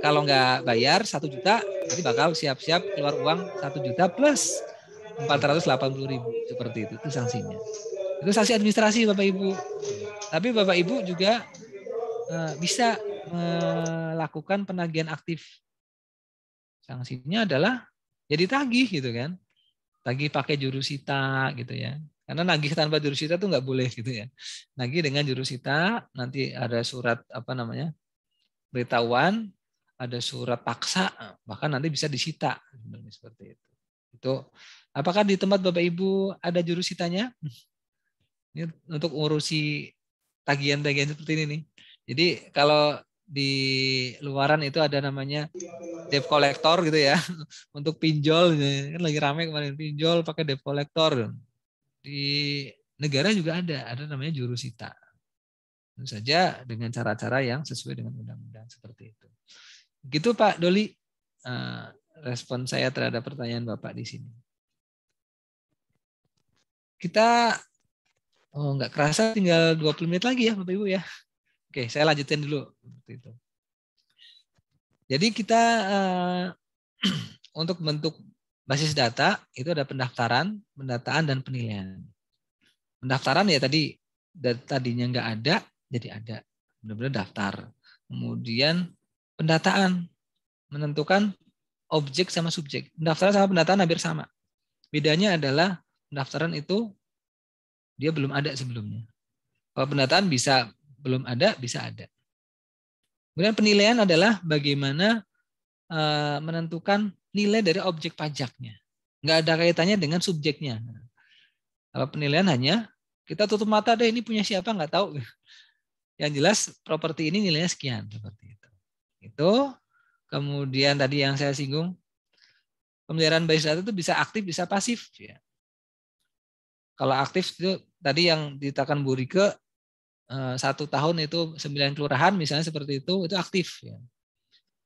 kalau nggak bayar satu juta, jadi bakal siap-siap keluar uang satu juta plus 480 ribu seperti itu, itu sanksinya. Itu sanksi administrasi Bapak Ibu. Tapi Bapak Ibu juga eh, bisa melakukan penagihan aktif. Sanksinya adalah jadi tagih gitu kan tagih pakai jurusita gitu ya karena nagih tanpa jurusita tuh nggak boleh gitu ya nagih dengan jurusita nanti ada surat apa namanya beritahuan ada surat paksa bahkan nanti bisa disita seperti itu itu apakah di tempat bapak ibu ada jurusitanya ini untuk urusi tagihan-tagihan seperti ini nih jadi kalau di luaran itu ada namanya debt collector gitu ya untuk pinjol gitu. kan lagi rame kemarin pinjol pakai debt collector di negara juga ada ada namanya jurusita tentu saja dengan cara-cara yang sesuai dengan undang-undang seperti itu gitu Pak Doli eh, respon saya terhadap pertanyaan Bapak di sini kita oh nggak kerasa tinggal 20 menit lagi ya Bapak Ibu ya Oke, saya lanjutin dulu. Jadi kita eh, untuk bentuk basis data itu ada pendaftaran, pendataan dan penilaian. Pendaftaran ya tadi tadinya nggak ada jadi ada. Benar-benar daftar. Kemudian pendataan menentukan objek sama subjek. Pendaftaran sama pendataan hampir sama. Bedanya adalah pendaftaran itu dia belum ada sebelumnya. Kalau pendataan bisa belum ada bisa ada. Kemudian penilaian adalah bagaimana eh, menentukan nilai dari objek pajaknya. Nggak ada kaitannya dengan subjeknya. Kalau penilaian hanya kita tutup mata deh ini punya siapa nggak tahu. Yang jelas properti ini nilainya sekian seperti itu. Itu kemudian tadi yang saya singgung pemeliharaan basis data itu bisa aktif bisa pasif ya. Kalau aktif itu tadi yang ditakan Bu Rike Eh, satu tahun itu sembilan kelurahan misalnya seperti itu itu aktif ya.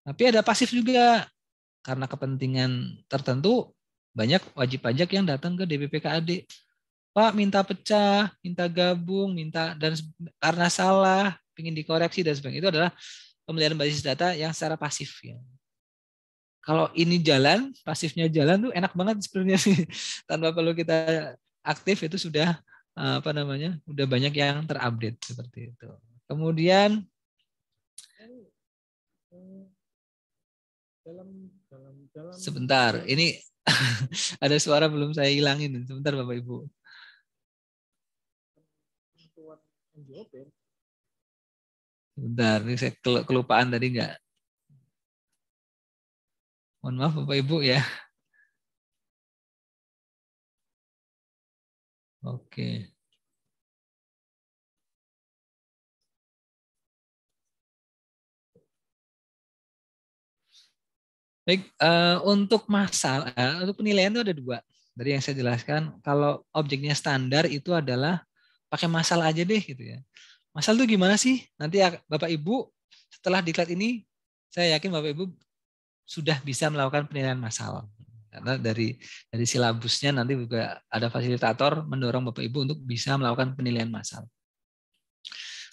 tapi ada pasif juga karena kepentingan tertentu banyak wajib pajak yang datang ke DBPKAD pak minta pecah minta gabung minta dan karena salah ingin dikoreksi dan sebagainya itu adalah pemeliharaan basis data yang secara pasif ya kalau ini jalan pasifnya jalan tuh enak banget sebenarnya sih tanpa perlu kita aktif itu sudah Eh, apa namanya udah banyak yang terupdate seperti itu kemudian sebentar ini ada suara belum saya hilangin sebentar bapak ibu sebentar ini saya kelupaan tadi nggak mohon maaf bapak ibu ya Oke. Baik, uh, untuk masalah, eh, untuk penilaian itu ada dua. Dari yang saya jelaskan, kalau objeknya standar itu adalah pakai masalah aja deh gitu ya. Masal itu gimana sih? Nanti Bapak Ibu setelah diklat ini, saya yakin Bapak Ibu sudah bisa melakukan penilaian masalah karena dari dari silabusnya nanti juga ada fasilitator mendorong Bapak Ibu untuk bisa melakukan penilaian massal.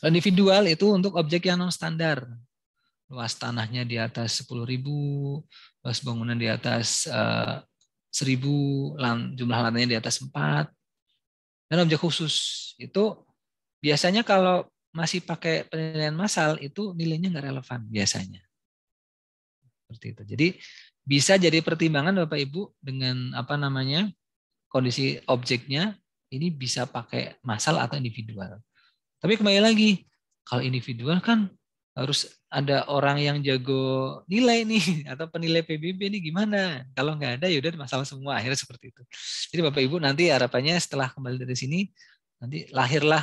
Individual itu untuk objek yang non standar. Luas tanahnya di atas 10.000, luas bangunan di atas uh, eh, 1.000, jumlah lantainya di atas 4. Dan objek khusus itu biasanya kalau masih pakai penilaian massal itu nilainya nggak relevan biasanya. Seperti itu. Jadi bisa jadi pertimbangan Bapak Ibu dengan apa namanya kondisi objeknya ini bisa pakai masal atau individual. Tapi kembali lagi kalau individual kan harus ada orang yang jago nilai nih atau penilai PBB nih gimana? Kalau nggak ada ya udah masalah semua akhirnya seperti itu. Jadi Bapak Ibu nanti harapannya setelah kembali dari sini nanti lahirlah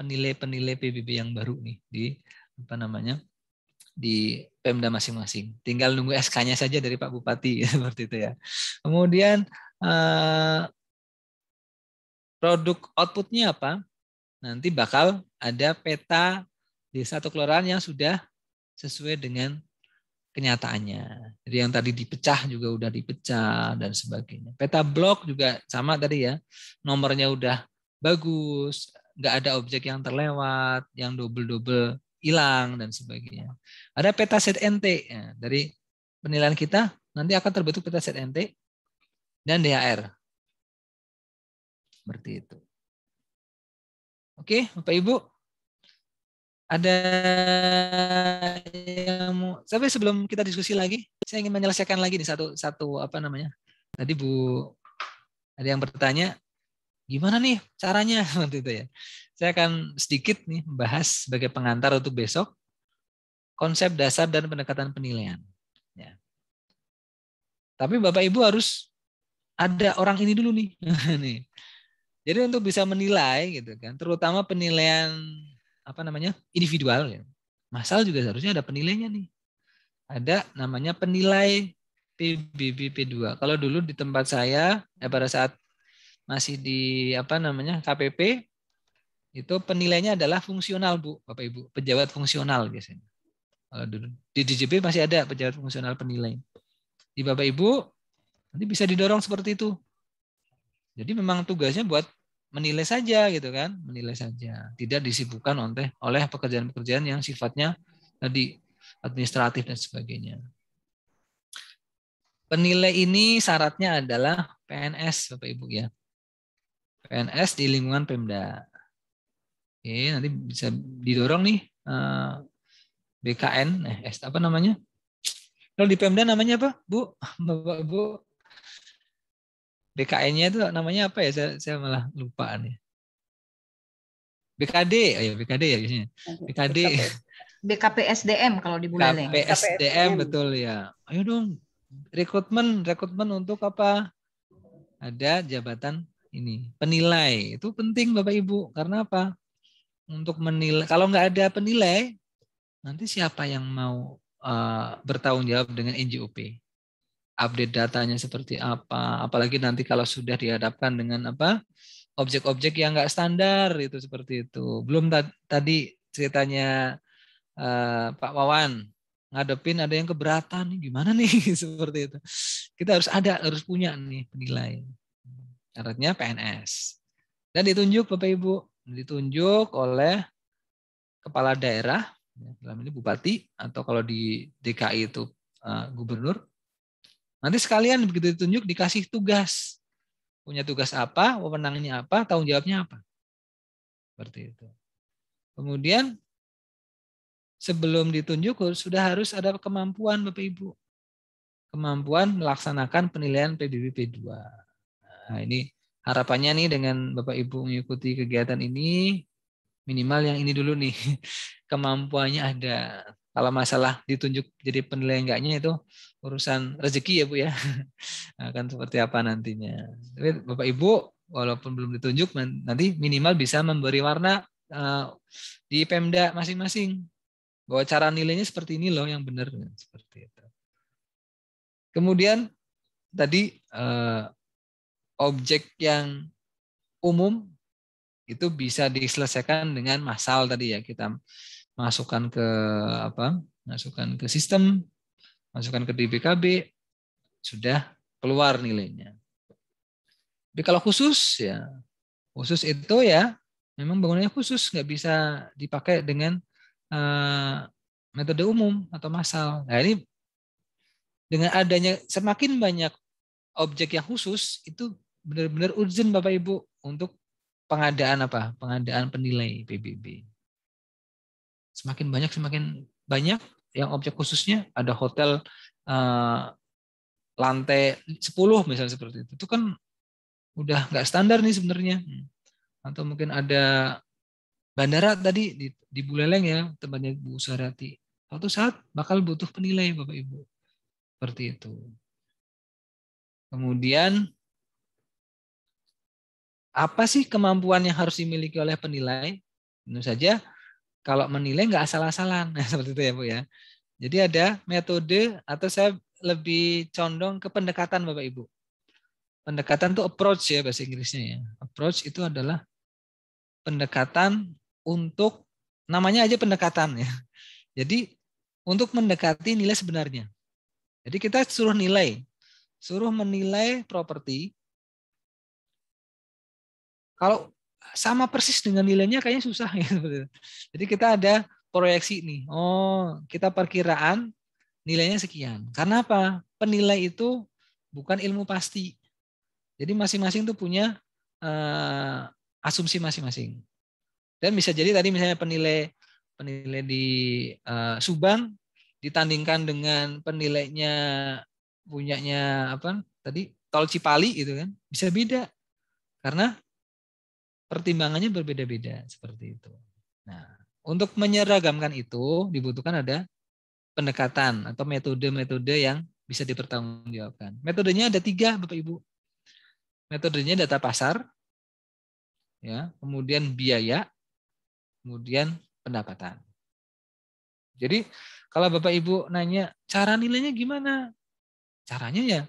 penilai-penilai PBB yang baru nih di apa namanya di Pemda masing-masing. Tinggal nunggu SK-nya saja dari Pak Bupati seperti itu ya. Kemudian eh, produk outputnya apa? Nanti bakal ada peta di satu kelurahan yang sudah sesuai dengan kenyataannya. Jadi yang tadi dipecah juga udah dipecah dan sebagainya. Peta blok juga sama tadi ya. Nomornya udah bagus, nggak ada objek yang terlewat, yang double-double hilang dan sebagainya. Ada peta set NT ya, dari penilaian kita nanti akan terbentuk peta set NT dan DHR. Seperti itu. Oke, Bapak Ibu. Ada yang mau tapi sebelum kita diskusi lagi, saya ingin menyelesaikan lagi nih satu satu apa namanya? Tadi Bu ada yang bertanya, gimana nih caranya seperti itu ya saya akan sedikit nih membahas sebagai pengantar untuk besok konsep dasar dan pendekatan penilaian. Ya. Tapi Bapak Ibu harus ada orang ini dulu nih. Jadi untuk bisa menilai gitu kan, terutama penilaian apa namanya individual ya. Masal juga seharusnya ada penilainya nih. Ada namanya penilai PBB P2. Kalau dulu di tempat saya ya pada saat masih di apa namanya KPP itu penilainya adalah fungsional Bu, Bapak Ibu, pejabat fungsional biasanya. Kalau di DJP masih ada pejabat fungsional penilai. Di Bapak Ibu nanti bisa didorong seperti itu. Jadi memang tugasnya buat menilai saja gitu kan, menilai saja. Tidak disibukkan oleh oleh pekerjaan-pekerjaan yang sifatnya tadi administratif dan sebagainya. Penilai ini syaratnya adalah PNS Bapak Ibu ya. PNS di lingkungan Pemda. Oke, nanti bisa didorong nih BKN, eh, eh apa namanya? Kalau di Pemda namanya apa, Bu? Bapak Bu? BKN-nya itu namanya apa ya? Saya, saya malah lupa nih. BKD, oh ya BKD ya biasanya. BKD. BKPSDM kalau di bulan BKPSDM betul ya. Ayo dong rekrutmen, rekrutmen untuk apa? Ada jabatan ini penilai itu penting Bapak Ibu karena apa? untuk menilai. Kalau nggak ada penilai, nanti siapa yang mau uh, bertanggung jawab dengan NJOP? Update datanya seperti apa? Apalagi nanti kalau sudah dihadapkan dengan apa objek-objek yang nggak standar itu seperti itu. Belum tadi ceritanya uh, Pak Wawan ngadepin ada yang keberatan gimana nih seperti itu. Kita harus ada harus punya nih penilai. Syaratnya PNS. Dan ditunjuk Bapak Ibu ditunjuk oleh kepala daerah, ya, dalam ini bupati, atau kalau di DKI itu eh, gubernur. Nanti sekalian begitu ditunjuk dikasih tugas. Punya tugas apa, wewenangnya apa, tanggung jawabnya apa. Seperti itu. Kemudian sebelum ditunjuk sudah harus ada kemampuan Bapak Ibu. Kemampuan melaksanakan penilaian PBB P2. Nah, ini harapannya nih dengan Bapak Ibu mengikuti kegiatan ini minimal yang ini dulu nih kemampuannya ada. Kalau masalah ditunjuk jadi penilaian enggaknya itu urusan rezeki ya Bu ya. Akan seperti apa nantinya. Tapi Bapak Ibu walaupun belum ditunjuk nanti minimal bisa memberi warna eh, di Pemda masing-masing. Bahwa cara nilainya seperti ini loh yang benar seperti itu. Kemudian tadi eh, objek yang umum itu bisa diselesaikan dengan masal tadi ya kita masukkan ke apa masukkan ke sistem masukkan ke DBKB sudah keluar nilainya tapi kalau khusus ya khusus itu ya memang bangunannya khusus nggak bisa dipakai dengan uh, metode umum atau masal. nah ini dengan adanya semakin banyak objek yang khusus itu benar-benar urgent Bapak Ibu untuk pengadaan apa? Pengadaan penilai PBB. Semakin banyak semakin banyak yang objek khususnya ada hotel eh, lantai 10 misalnya seperti itu. Itu kan udah nggak standar nih sebenarnya. Atau mungkin ada bandara tadi di, di Buleleng ya, tempatnya Bu Sarati. Suatu saat bakal butuh penilai Bapak Ibu. Seperti itu. Kemudian apa sih kemampuan yang harus dimiliki oleh penilai? Tentu saja kalau menilai nggak asal-asalan, seperti itu ya Bu ya. Jadi ada metode atau saya lebih condong ke pendekatan Bapak Ibu. Pendekatan itu approach ya bahasa Inggrisnya ya. Approach itu adalah pendekatan untuk namanya aja pendekatan ya. Jadi untuk mendekati nilai sebenarnya. Jadi kita suruh nilai, suruh menilai properti kalau sama persis dengan nilainya kayaknya susah gitu. Jadi kita ada proyeksi nih. Oh, kita perkiraan nilainya sekian. Karena apa? Penilai itu bukan ilmu pasti. Jadi masing-masing tuh punya uh, asumsi masing-masing. Dan bisa jadi tadi misalnya penilai penilai di uh, Subang ditandingkan dengan penilainya punyanya apa tadi Tol Cipali gitu kan bisa beda karena pertimbangannya berbeda-beda seperti itu. Nah, untuk menyeragamkan itu dibutuhkan ada pendekatan atau metode-metode yang bisa dipertanggungjawabkan. Metodenya ada tiga, Bapak Ibu. Metodenya data pasar, ya, kemudian biaya, kemudian pendapatan. Jadi kalau Bapak Ibu nanya cara nilainya gimana? Caranya ya,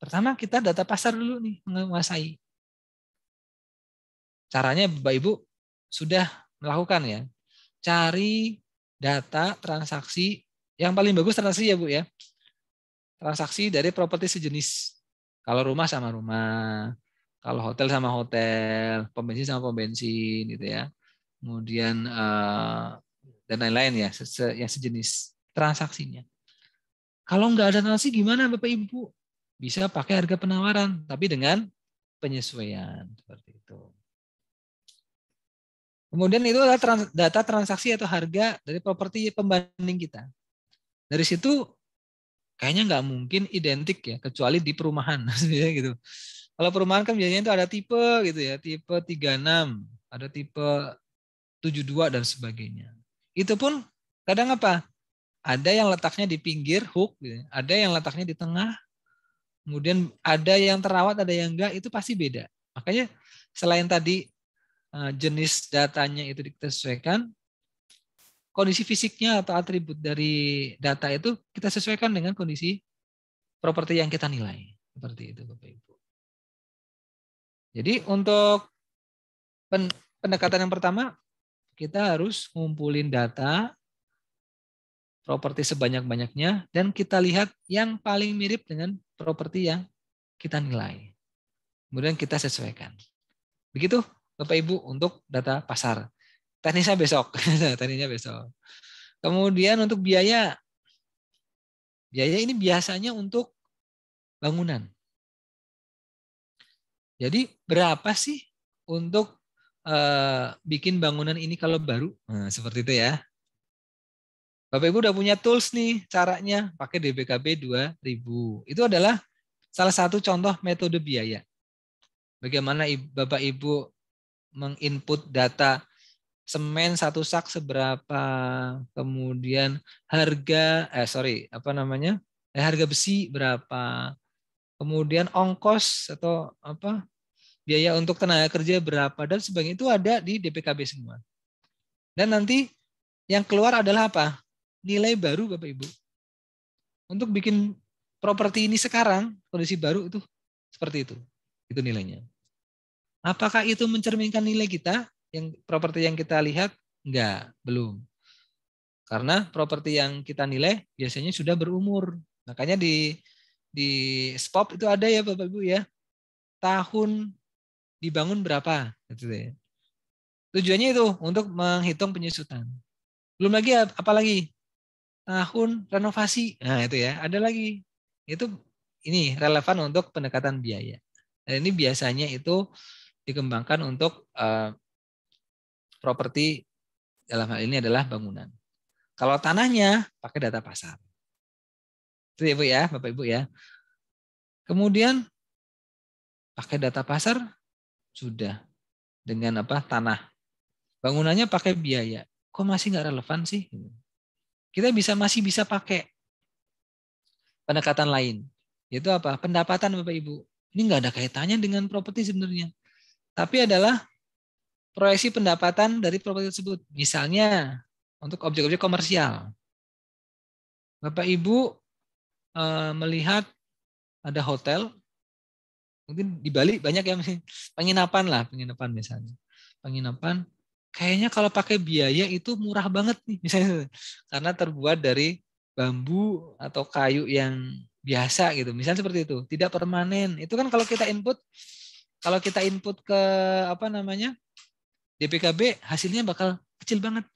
pertama kita data pasar dulu nih menguasai. Caranya Bapak Ibu sudah melakukan ya. Cari data transaksi yang paling bagus transaksi ya Bu ya. Transaksi dari properti sejenis. Kalau rumah sama rumah, kalau hotel sama hotel, pembensin sama pembensin gitu ya. Kemudian eh, dan lain-lain ya, yang sejenis transaksinya. Kalau nggak ada transaksi gimana Bapak Ibu? Bisa pakai harga penawaran, tapi dengan penyesuaian seperti itu. Kemudian itu adalah trans, data transaksi atau harga dari properti pembanding kita. Dari situ kayaknya nggak mungkin identik ya, kecuali di perumahan gitu. Kalau perumahan kan biasanya itu ada tipe gitu ya, tipe 36, ada tipe 72 dan sebagainya. Itu pun kadang apa? Ada yang letaknya di pinggir hook, gitu ya. ada yang letaknya di tengah, kemudian ada yang terawat, ada yang enggak, itu pasti beda. Makanya selain tadi Eh, jenis datanya itu kita sesuaikan. Kondisi fisiknya atau atribut dari data itu kita sesuaikan dengan kondisi properti yang kita nilai. Seperti itu Bapak Ibu. Jadi untuk pendekatan yang pertama, kita harus ngumpulin data properti sebanyak-banyaknya dan kita lihat yang paling mirip dengan properti yang kita nilai. Kemudian kita sesuaikan. Begitu Bapak Ibu untuk data pasar. Teknisnya besok, teknisnya besok. Kemudian untuk biaya, biaya ini biasanya untuk bangunan. Jadi berapa sih untuk eh, bikin bangunan ini kalau baru? Nah, seperti itu ya. Bapak Ibu udah punya tools nih caranya pakai DBKB 2000. Itu adalah salah satu contoh metode biaya. Bagaimana Bapak Ibu menginput data semen satu sak seberapa, kemudian harga eh sorry apa namanya eh, harga besi berapa, kemudian ongkos atau apa biaya untuk tenaga kerja berapa dan sebagainya itu ada di DPKB semua. Dan nanti yang keluar adalah apa? Nilai baru Bapak Ibu. Untuk bikin properti ini sekarang kondisi baru itu seperti itu. Itu nilainya. Apakah itu mencerminkan nilai kita yang properti yang kita lihat? Enggak, belum. Karena properti yang kita nilai biasanya sudah berumur. Makanya di di SPOP itu ada ya Bapak Ibu ya. Tahun dibangun berapa gitu ya. Tujuannya itu untuk menghitung penyusutan. Belum lagi apalagi tahun renovasi. Nah, itu ya. Ada lagi. Itu ini relevan untuk pendekatan biaya. Dan ini biasanya itu dikembangkan untuk uh, properti dalam hal ini adalah bangunan. Kalau tanahnya pakai data pasar. Itu ya Bu ya, Bapak Ibu ya. Kemudian pakai data pasar sudah dengan apa tanah. Bangunannya pakai biaya. Kok masih nggak relevan sih? Kita bisa masih bisa pakai pendekatan lain. Yaitu apa? Pendapatan Bapak Ibu. Ini nggak ada kaitannya dengan properti sebenarnya tapi adalah proyeksi pendapatan dari properti tersebut. Misalnya untuk objek-objek komersial. Bapak Ibu eh, melihat ada hotel, mungkin di Bali banyak yang penginapan lah, penginapan misalnya. Penginapan kayaknya kalau pakai biaya itu murah banget nih misalnya karena terbuat dari bambu atau kayu yang biasa gitu. Misalnya seperti itu, tidak permanen. Itu kan kalau kita input kalau kita input ke apa namanya DPKB, hasilnya bakal kecil banget.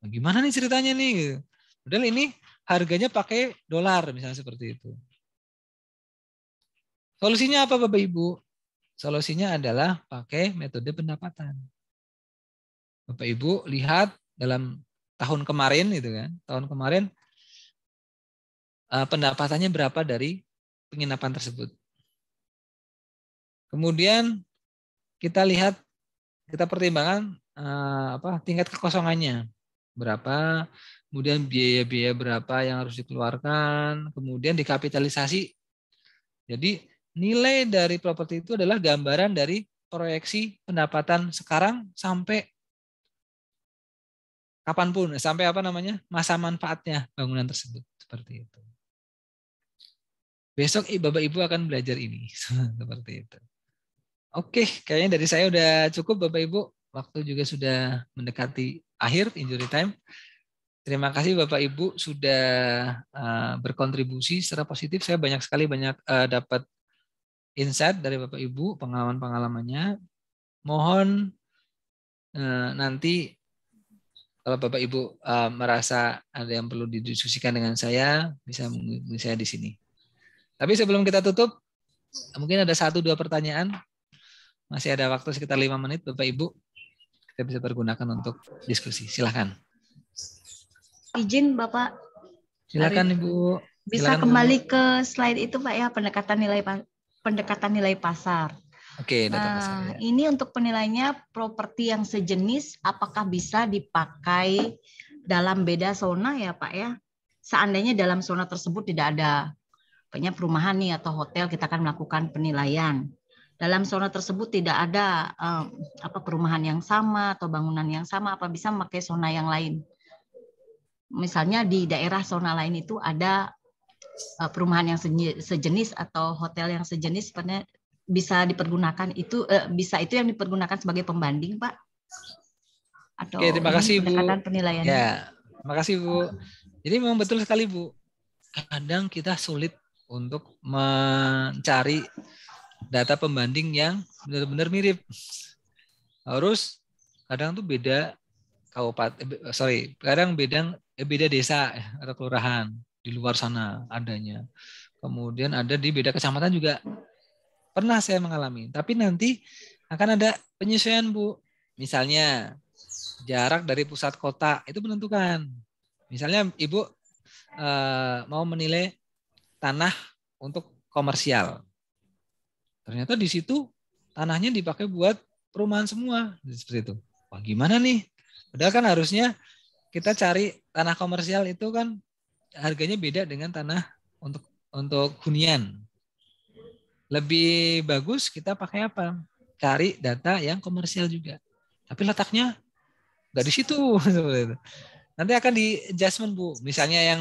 Nah, gimana nih ceritanya nih? Padahal ini harganya pakai dolar misalnya seperti itu. Solusinya apa Bapak Ibu? Solusinya adalah pakai metode pendapatan. Bapak Ibu lihat dalam tahun kemarin gitu kan. Tahun kemarin eh, pendapatannya berapa dari penginapan tersebut? Kemudian kita lihat kita pertimbangkan eh, apa tingkat kekosongannya berapa, kemudian biaya-biaya berapa yang harus dikeluarkan, kemudian dikapitalisasi. Jadi nilai dari properti itu adalah gambaran dari proyeksi pendapatan sekarang sampai kapanpun, sampai apa namanya masa manfaatnya bangunan tersebut seperti itu. Besok bapak ibu akan belajar ini seperti itu. Oke, kayaknya dari saya udah cukup Bapak Ibu. Waktu juga sudah mendekati akhir injury time. Terima kasih Bapak Ibu sudah eh, berkontribusi secara positif. Saya banyak sekali banyak eh, dapat insight dari Bapak Ibu, pengalaman-pengalamannya. Mohon eh, nanti kalau Bapak Ibu merasa ada yang perlu didiskusikan dengan saya, bisa menghubungi saya di sini. Tapi sebelum kita tutup, mungkin ada satu dua pertanyaan masih ada waktu sekitar lima menit, Bapak Ibu. Kita bisa pergunakan untuk diskusi. Silakan. Izin Bapak. Silakan Ibu. Bisa Silakan, kembali Ibu. ke slide itu Pak ya pendekatan nilai pendekatan nilai pasar. Oke, nah, Ya. Ini untuk penilainya properti yang sejenis apakah bisa dipakai dalam beda zona ya Pak ya? Seandainya dalam zona tersebut tidak ada banyak perumahan nih atau hotel kita akan melakukan penilaian dalam zona tersebut tidak ada um, apa perumahan yang sama atau bangunan yang sama apa bisa memakai zona yang lain misalnya di daerah zona lain itu ada uh, perumahan yang sejenis atau hotel yang sejenis sebenarnya bisa dipergunakan itu uh, bisa itu yang dipergunakan sebagai pembanding pak atau Oke, terima kasih Bu. penilaian ya terima kasih Bu jadi memang betul sekali Bu kadang kita sulit untuk mencari data pembanding yang benar-benar mirip. Harus kadang tuh beda kabupaten, eh, sorry, kadang beda eh, beda desa eh, atau kelurahan di luar sana adanya. Kemudian ada di beda kecamatan juga pernah saya mengalami. Tapi nanti akan ada penyesuaian bu. Misalnya jarak dari pusat kota itu menentukan. Misalnya ibu mau menilai tanah untuk komersial. Ternyata di situ tanahnya dipakai buat perumahan semua, seperti itu. Wah gimana nih? Padahal kan harusnya kita cari tanah komersial itu kan harganya beda dengan tanah untuk untuk hunian. Lebih bagus kita pakai apa? Cari data yang komersial juga. Tapi letaknya nggak di situ. Nanti akan di adjustment bu. Misalnya yang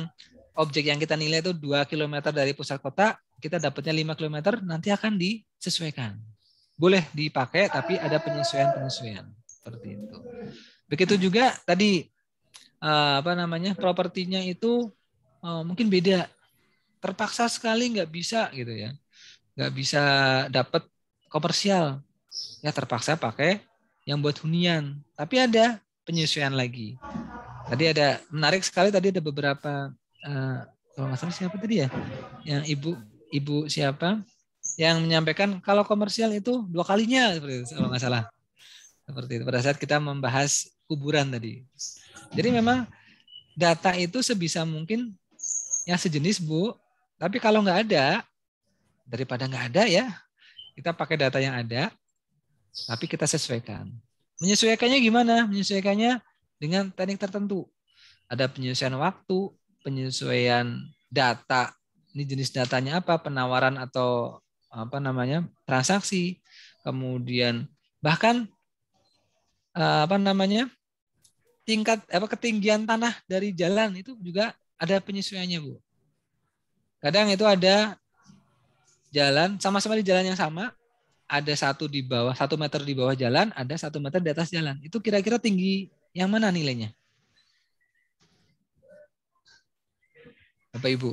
objek yang kita nilai itu 2 km dari pusat kota, kita dapatnya 5 km, nanti akan disesuaikan. Boleh dipakai, tapi ada penyesuaian-penyesuaian. Seperti itu. Begitu juga tadi, eh, apa namanya, propertinya itu eh, mungkin beda. Terpaksa sekali nggak bisa gitu ya. Nggak bisa dapat komersial. Ya terpaksa pakai yang buat hunian. Tapi ada penyesuaian lagi. Tadi ada, menarik sekali tadi ada beberapa uh, kalau nggak salah siapa tadi ya yang ibu ibu siapa yang menyampaikan kalau komersial itu dua kalinya seperti itu, kalau nggak salah seperti itu pada saat kita membahas kuburan tadi jadi memang data itu sebisa mungkin yang sejenis bu tapi kalau nggak ada daripada nggak ada ya kita pakai data yang ada tapi kita sesuaikan menyesuaikannya gimana menyesuaikannya dengan teknik tertentu ada penyesuaian waktu penyesuaian data. Ini jenis datanya apa? Penawaran atau apa namanya? transaksi. Kemudian bahkan eh, apa namanya? tingkat apa ketinggian tanah dari jalan itu juga ada penyesuaiannya, Bu. Kadang itu ada jalan sama-sama di jalan yang sama, ada satu di bawah satu meter di bawah jalan, ada satu meter di atas jalan. Itu kira-kira tinggi yang mana nilainya? Bapak Ibu.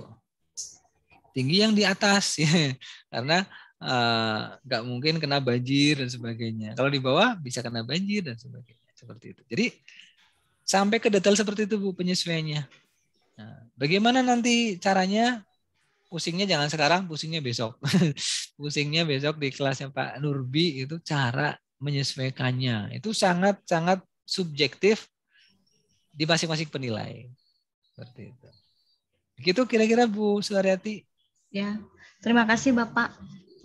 Tinggi yang di atas ya. Karena eh, nggak uh, mungkin kena banjir dan sebagainya. Kalau di bawah bisa kena banjir dan sebagainya seperti itu. Jadi sampai ke detail seperti itu Bu penyesuaiannya. Nah, bagaimana nanti caranya? Pusingnya jangan sekarang, pusingnya besok. pusingnya besok di kelasnya Pak Nurbi itu cara menyesuaikannya. Itu sangat sangat subjektif di masing-masing penilai. Seperti itu. Begitu kira-kira Bu Suharyati. Ya, terima kasih Bapak.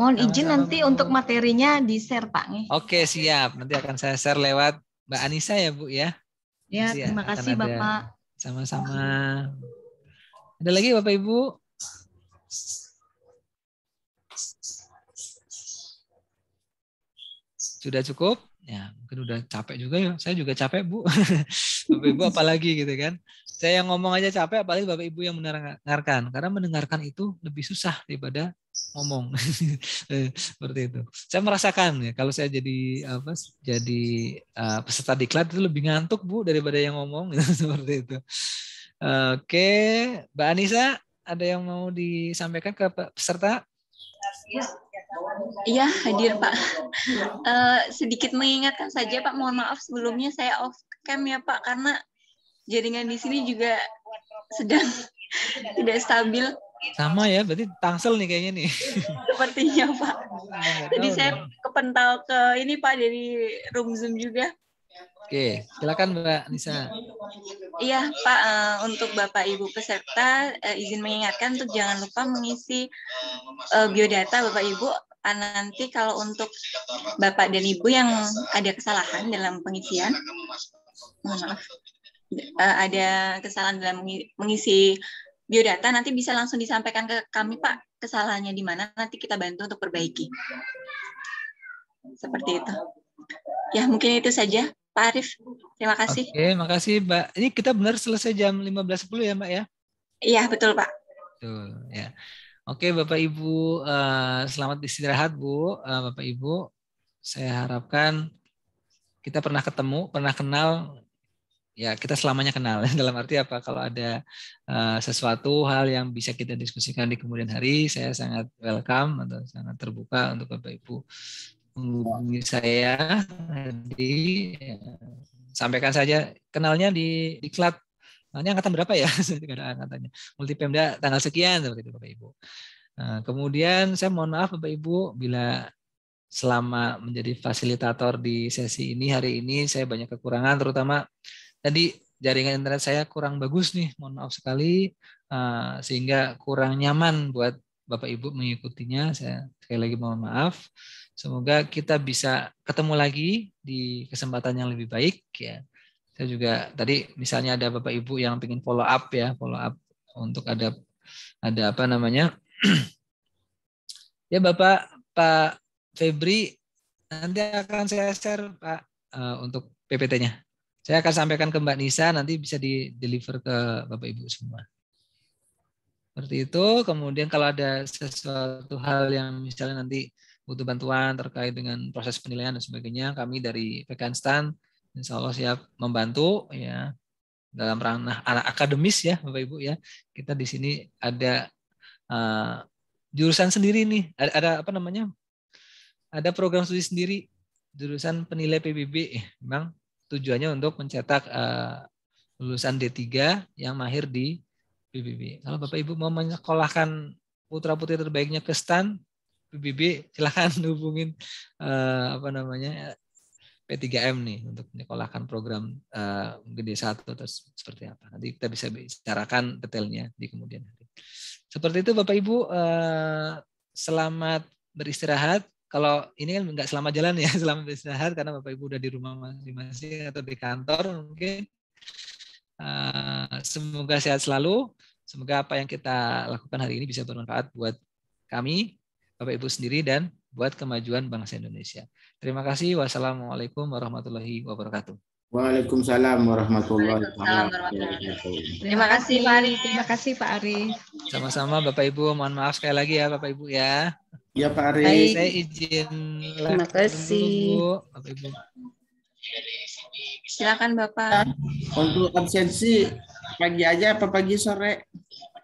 Mohon sama izin nanti Bu. untuk materinya di-share Pak. Nih. Oke, siap. Nanti akan saya share lewat Mbak Anissa ya Bu ya. Ya, ya terima ya, kasih Bapak. Sama-sama. Ada lagi Bapak Ibu? Sudah cukup? Ya, mungkin udah capek juga ya. Saya juga capek, Bu. Bapak Ibu apalagi gitu kan saya yang ngomong aja capek apalagi bapak ibu yang mendengarkan karena mendengarkan itu lebih susah daripada ngomong eh, seperti itu saya merasakan ya kalau saya jadi apa jadi uh, peserta diklat itu lebih ngantuk bu daripada yang ngomong seperti itu oke mbak Anissa ada yang mau disampaikan ke peserta Iya hadir Pak. Uh, sedikit mengingatkan saja Pak, mohon maaf sebelumnya saya off cam ya Pak karena jaringan di sini juga sedang tidak stabil. Sama ya, berarti Tangsel nih kayaknya nih. Sepertinya Pak. Jadi saya kepental ke ini Pak dari room Zoom juga. Oke, silakan Mbak Nisa. Iya Pak, eh, untuk Bapak Ibu peserta eh, izin mengingatkan untuk jangan lupa mengisi eh, biodata Bapak Ibu ah, nanti kalau untuk Bapak dan Ibu yang ada kesalahan dalam pengisian, mohon maaf uh, ada kesalahan dalam mengisi biodata nanti bisa langsung disampaikan ke kami Pak kesalahannya di mana nanti kita bantu untuk perbaiki. Seperti itu. Ya, mungkin itu saja Pak Arif. Terima kasih. Oke, kasih, Mbak. Ini kita benar selesai jam 15.10 ya, Mbak ya? Iya, betul Pak. Betul, ya. Oke, Bapak Ibu, eh, selamat istirahat Bu, eh, Bapak Ibu. Saya harapkan kita pernah ketemu, pernah kenal ya kita selamanya kenal dalam arti apa kalau ada uh, sesuatu hal yang bisa kita diskusikan di kemudian hari saya sangat welcome atau sangat terbuka untuk bapak ibu menghubungi saya di ya, sampaikan saja kenalnya di di klat. ini angkatan berapa ya ada multi Pemda tanggal sekian seperti itu bapak ibu nah, kemudian saya mohon maaf bapak ibu bila selama menjadi fasilitator di sesi ini hari ini saya banyak kekurangan terutama jadi jaringan internet saya kurang bagus nih, mohon maaf sekali, uh, sehingga kurang nyaman buat Bapak Ibu mengikutinya. Saya sekali lagi mohon maaf. Semoga kita bisa ketemu lagi di kesempatan yang lebih baik ya. Saya juga tadi misalnya ada Bapak Ibu yang ingin follow up ya, follow up untuk ada ada apa namanya? ya Bapak Pak Febri nanti akan saya share Pak uh, untuk PPT-nya. Saya akan sampaikan ke Mbak Nisa, nanti bisa di deliver ke Bapak Ibu semua. Seperti itu, kemudian kalau ada sesuatu hal yang misalnya nanti butuh bantuan terkait dengan proses penilaian dan sebagainya, kami dari PKN Stan insya Allah siap membantu ya dalam ranah anak akademis ya Bapak Ibu ya. Kita di sini ada uh, jurusan sendiri nih, ada, ada apa namanya? Ada program studi sendiri jurusan penilai PBB, memang tujuannya untuk mencetak uh, lulusan D3 yang mahir di PBB. Kalau Bapak Ibu mau menyekolahkan putra-putri terbaiknya ke STAN PBB, silahkan hubungin uh, apa namanya P3M nih untuk menyekolahkan program uh, eh, gede satu atau seperti apa. Nanti kita bisa bicarakan detailnya di kemudian hari. Seperti itu Bapak Ibu, uh, selamat beristirahat kalau ini kan nggak selama jalan ya selama istirahat karena bapak ibu udah di rumah masing-masing atau di kantor mungkin uh, semoga sehat selalu semoga apa yang kita lakukan hari ini bisa bermanfaat buat kami bapak ibu sendiri dan buat kemajuan bangsa Indonesia terima kasih wassalamualaikum warahmatullahi wabarakatuh Waalaikumsalam warahmatullahi wabarakatuh. Terima kasih Pak Ari. Terima kasih Pak Ari. Sama-sama Bapak Ibu. Mohon maaf sekali lagi ya Bapak Ibu ya. Ya Pak Ari. Hai. Saya izin. Terima kasih. Dulu, Silakan Bapak. Untuk absensi pagi aja apa pagi sore?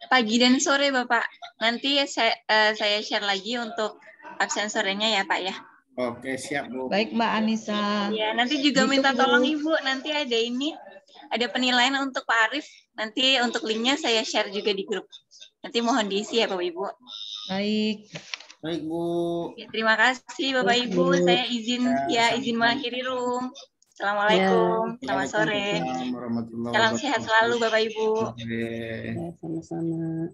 Pagi dan sore Bapak. Nanti saya, uh, saya share lagi untuk absen sorenya ya Pak ya. Oke siap Bu. Baik Mbak Anissa. Ya nanti juga gitu, minta tolong Ibu nanti ada ini ada penilaian untuk Pak Arif. Nanti untuk linknya saya share juga di grup. Nanti mohon diisi ya Bapak Ibu. Baik. Baik Bu. Ya, terima kasih Bapak Ibu. Saya izin ya, ya izin mengakhiri room. Assalamualaikum. Ya. Selamat sore. Salam sehat selalu Bapak Ibu. Ya, sama-sama.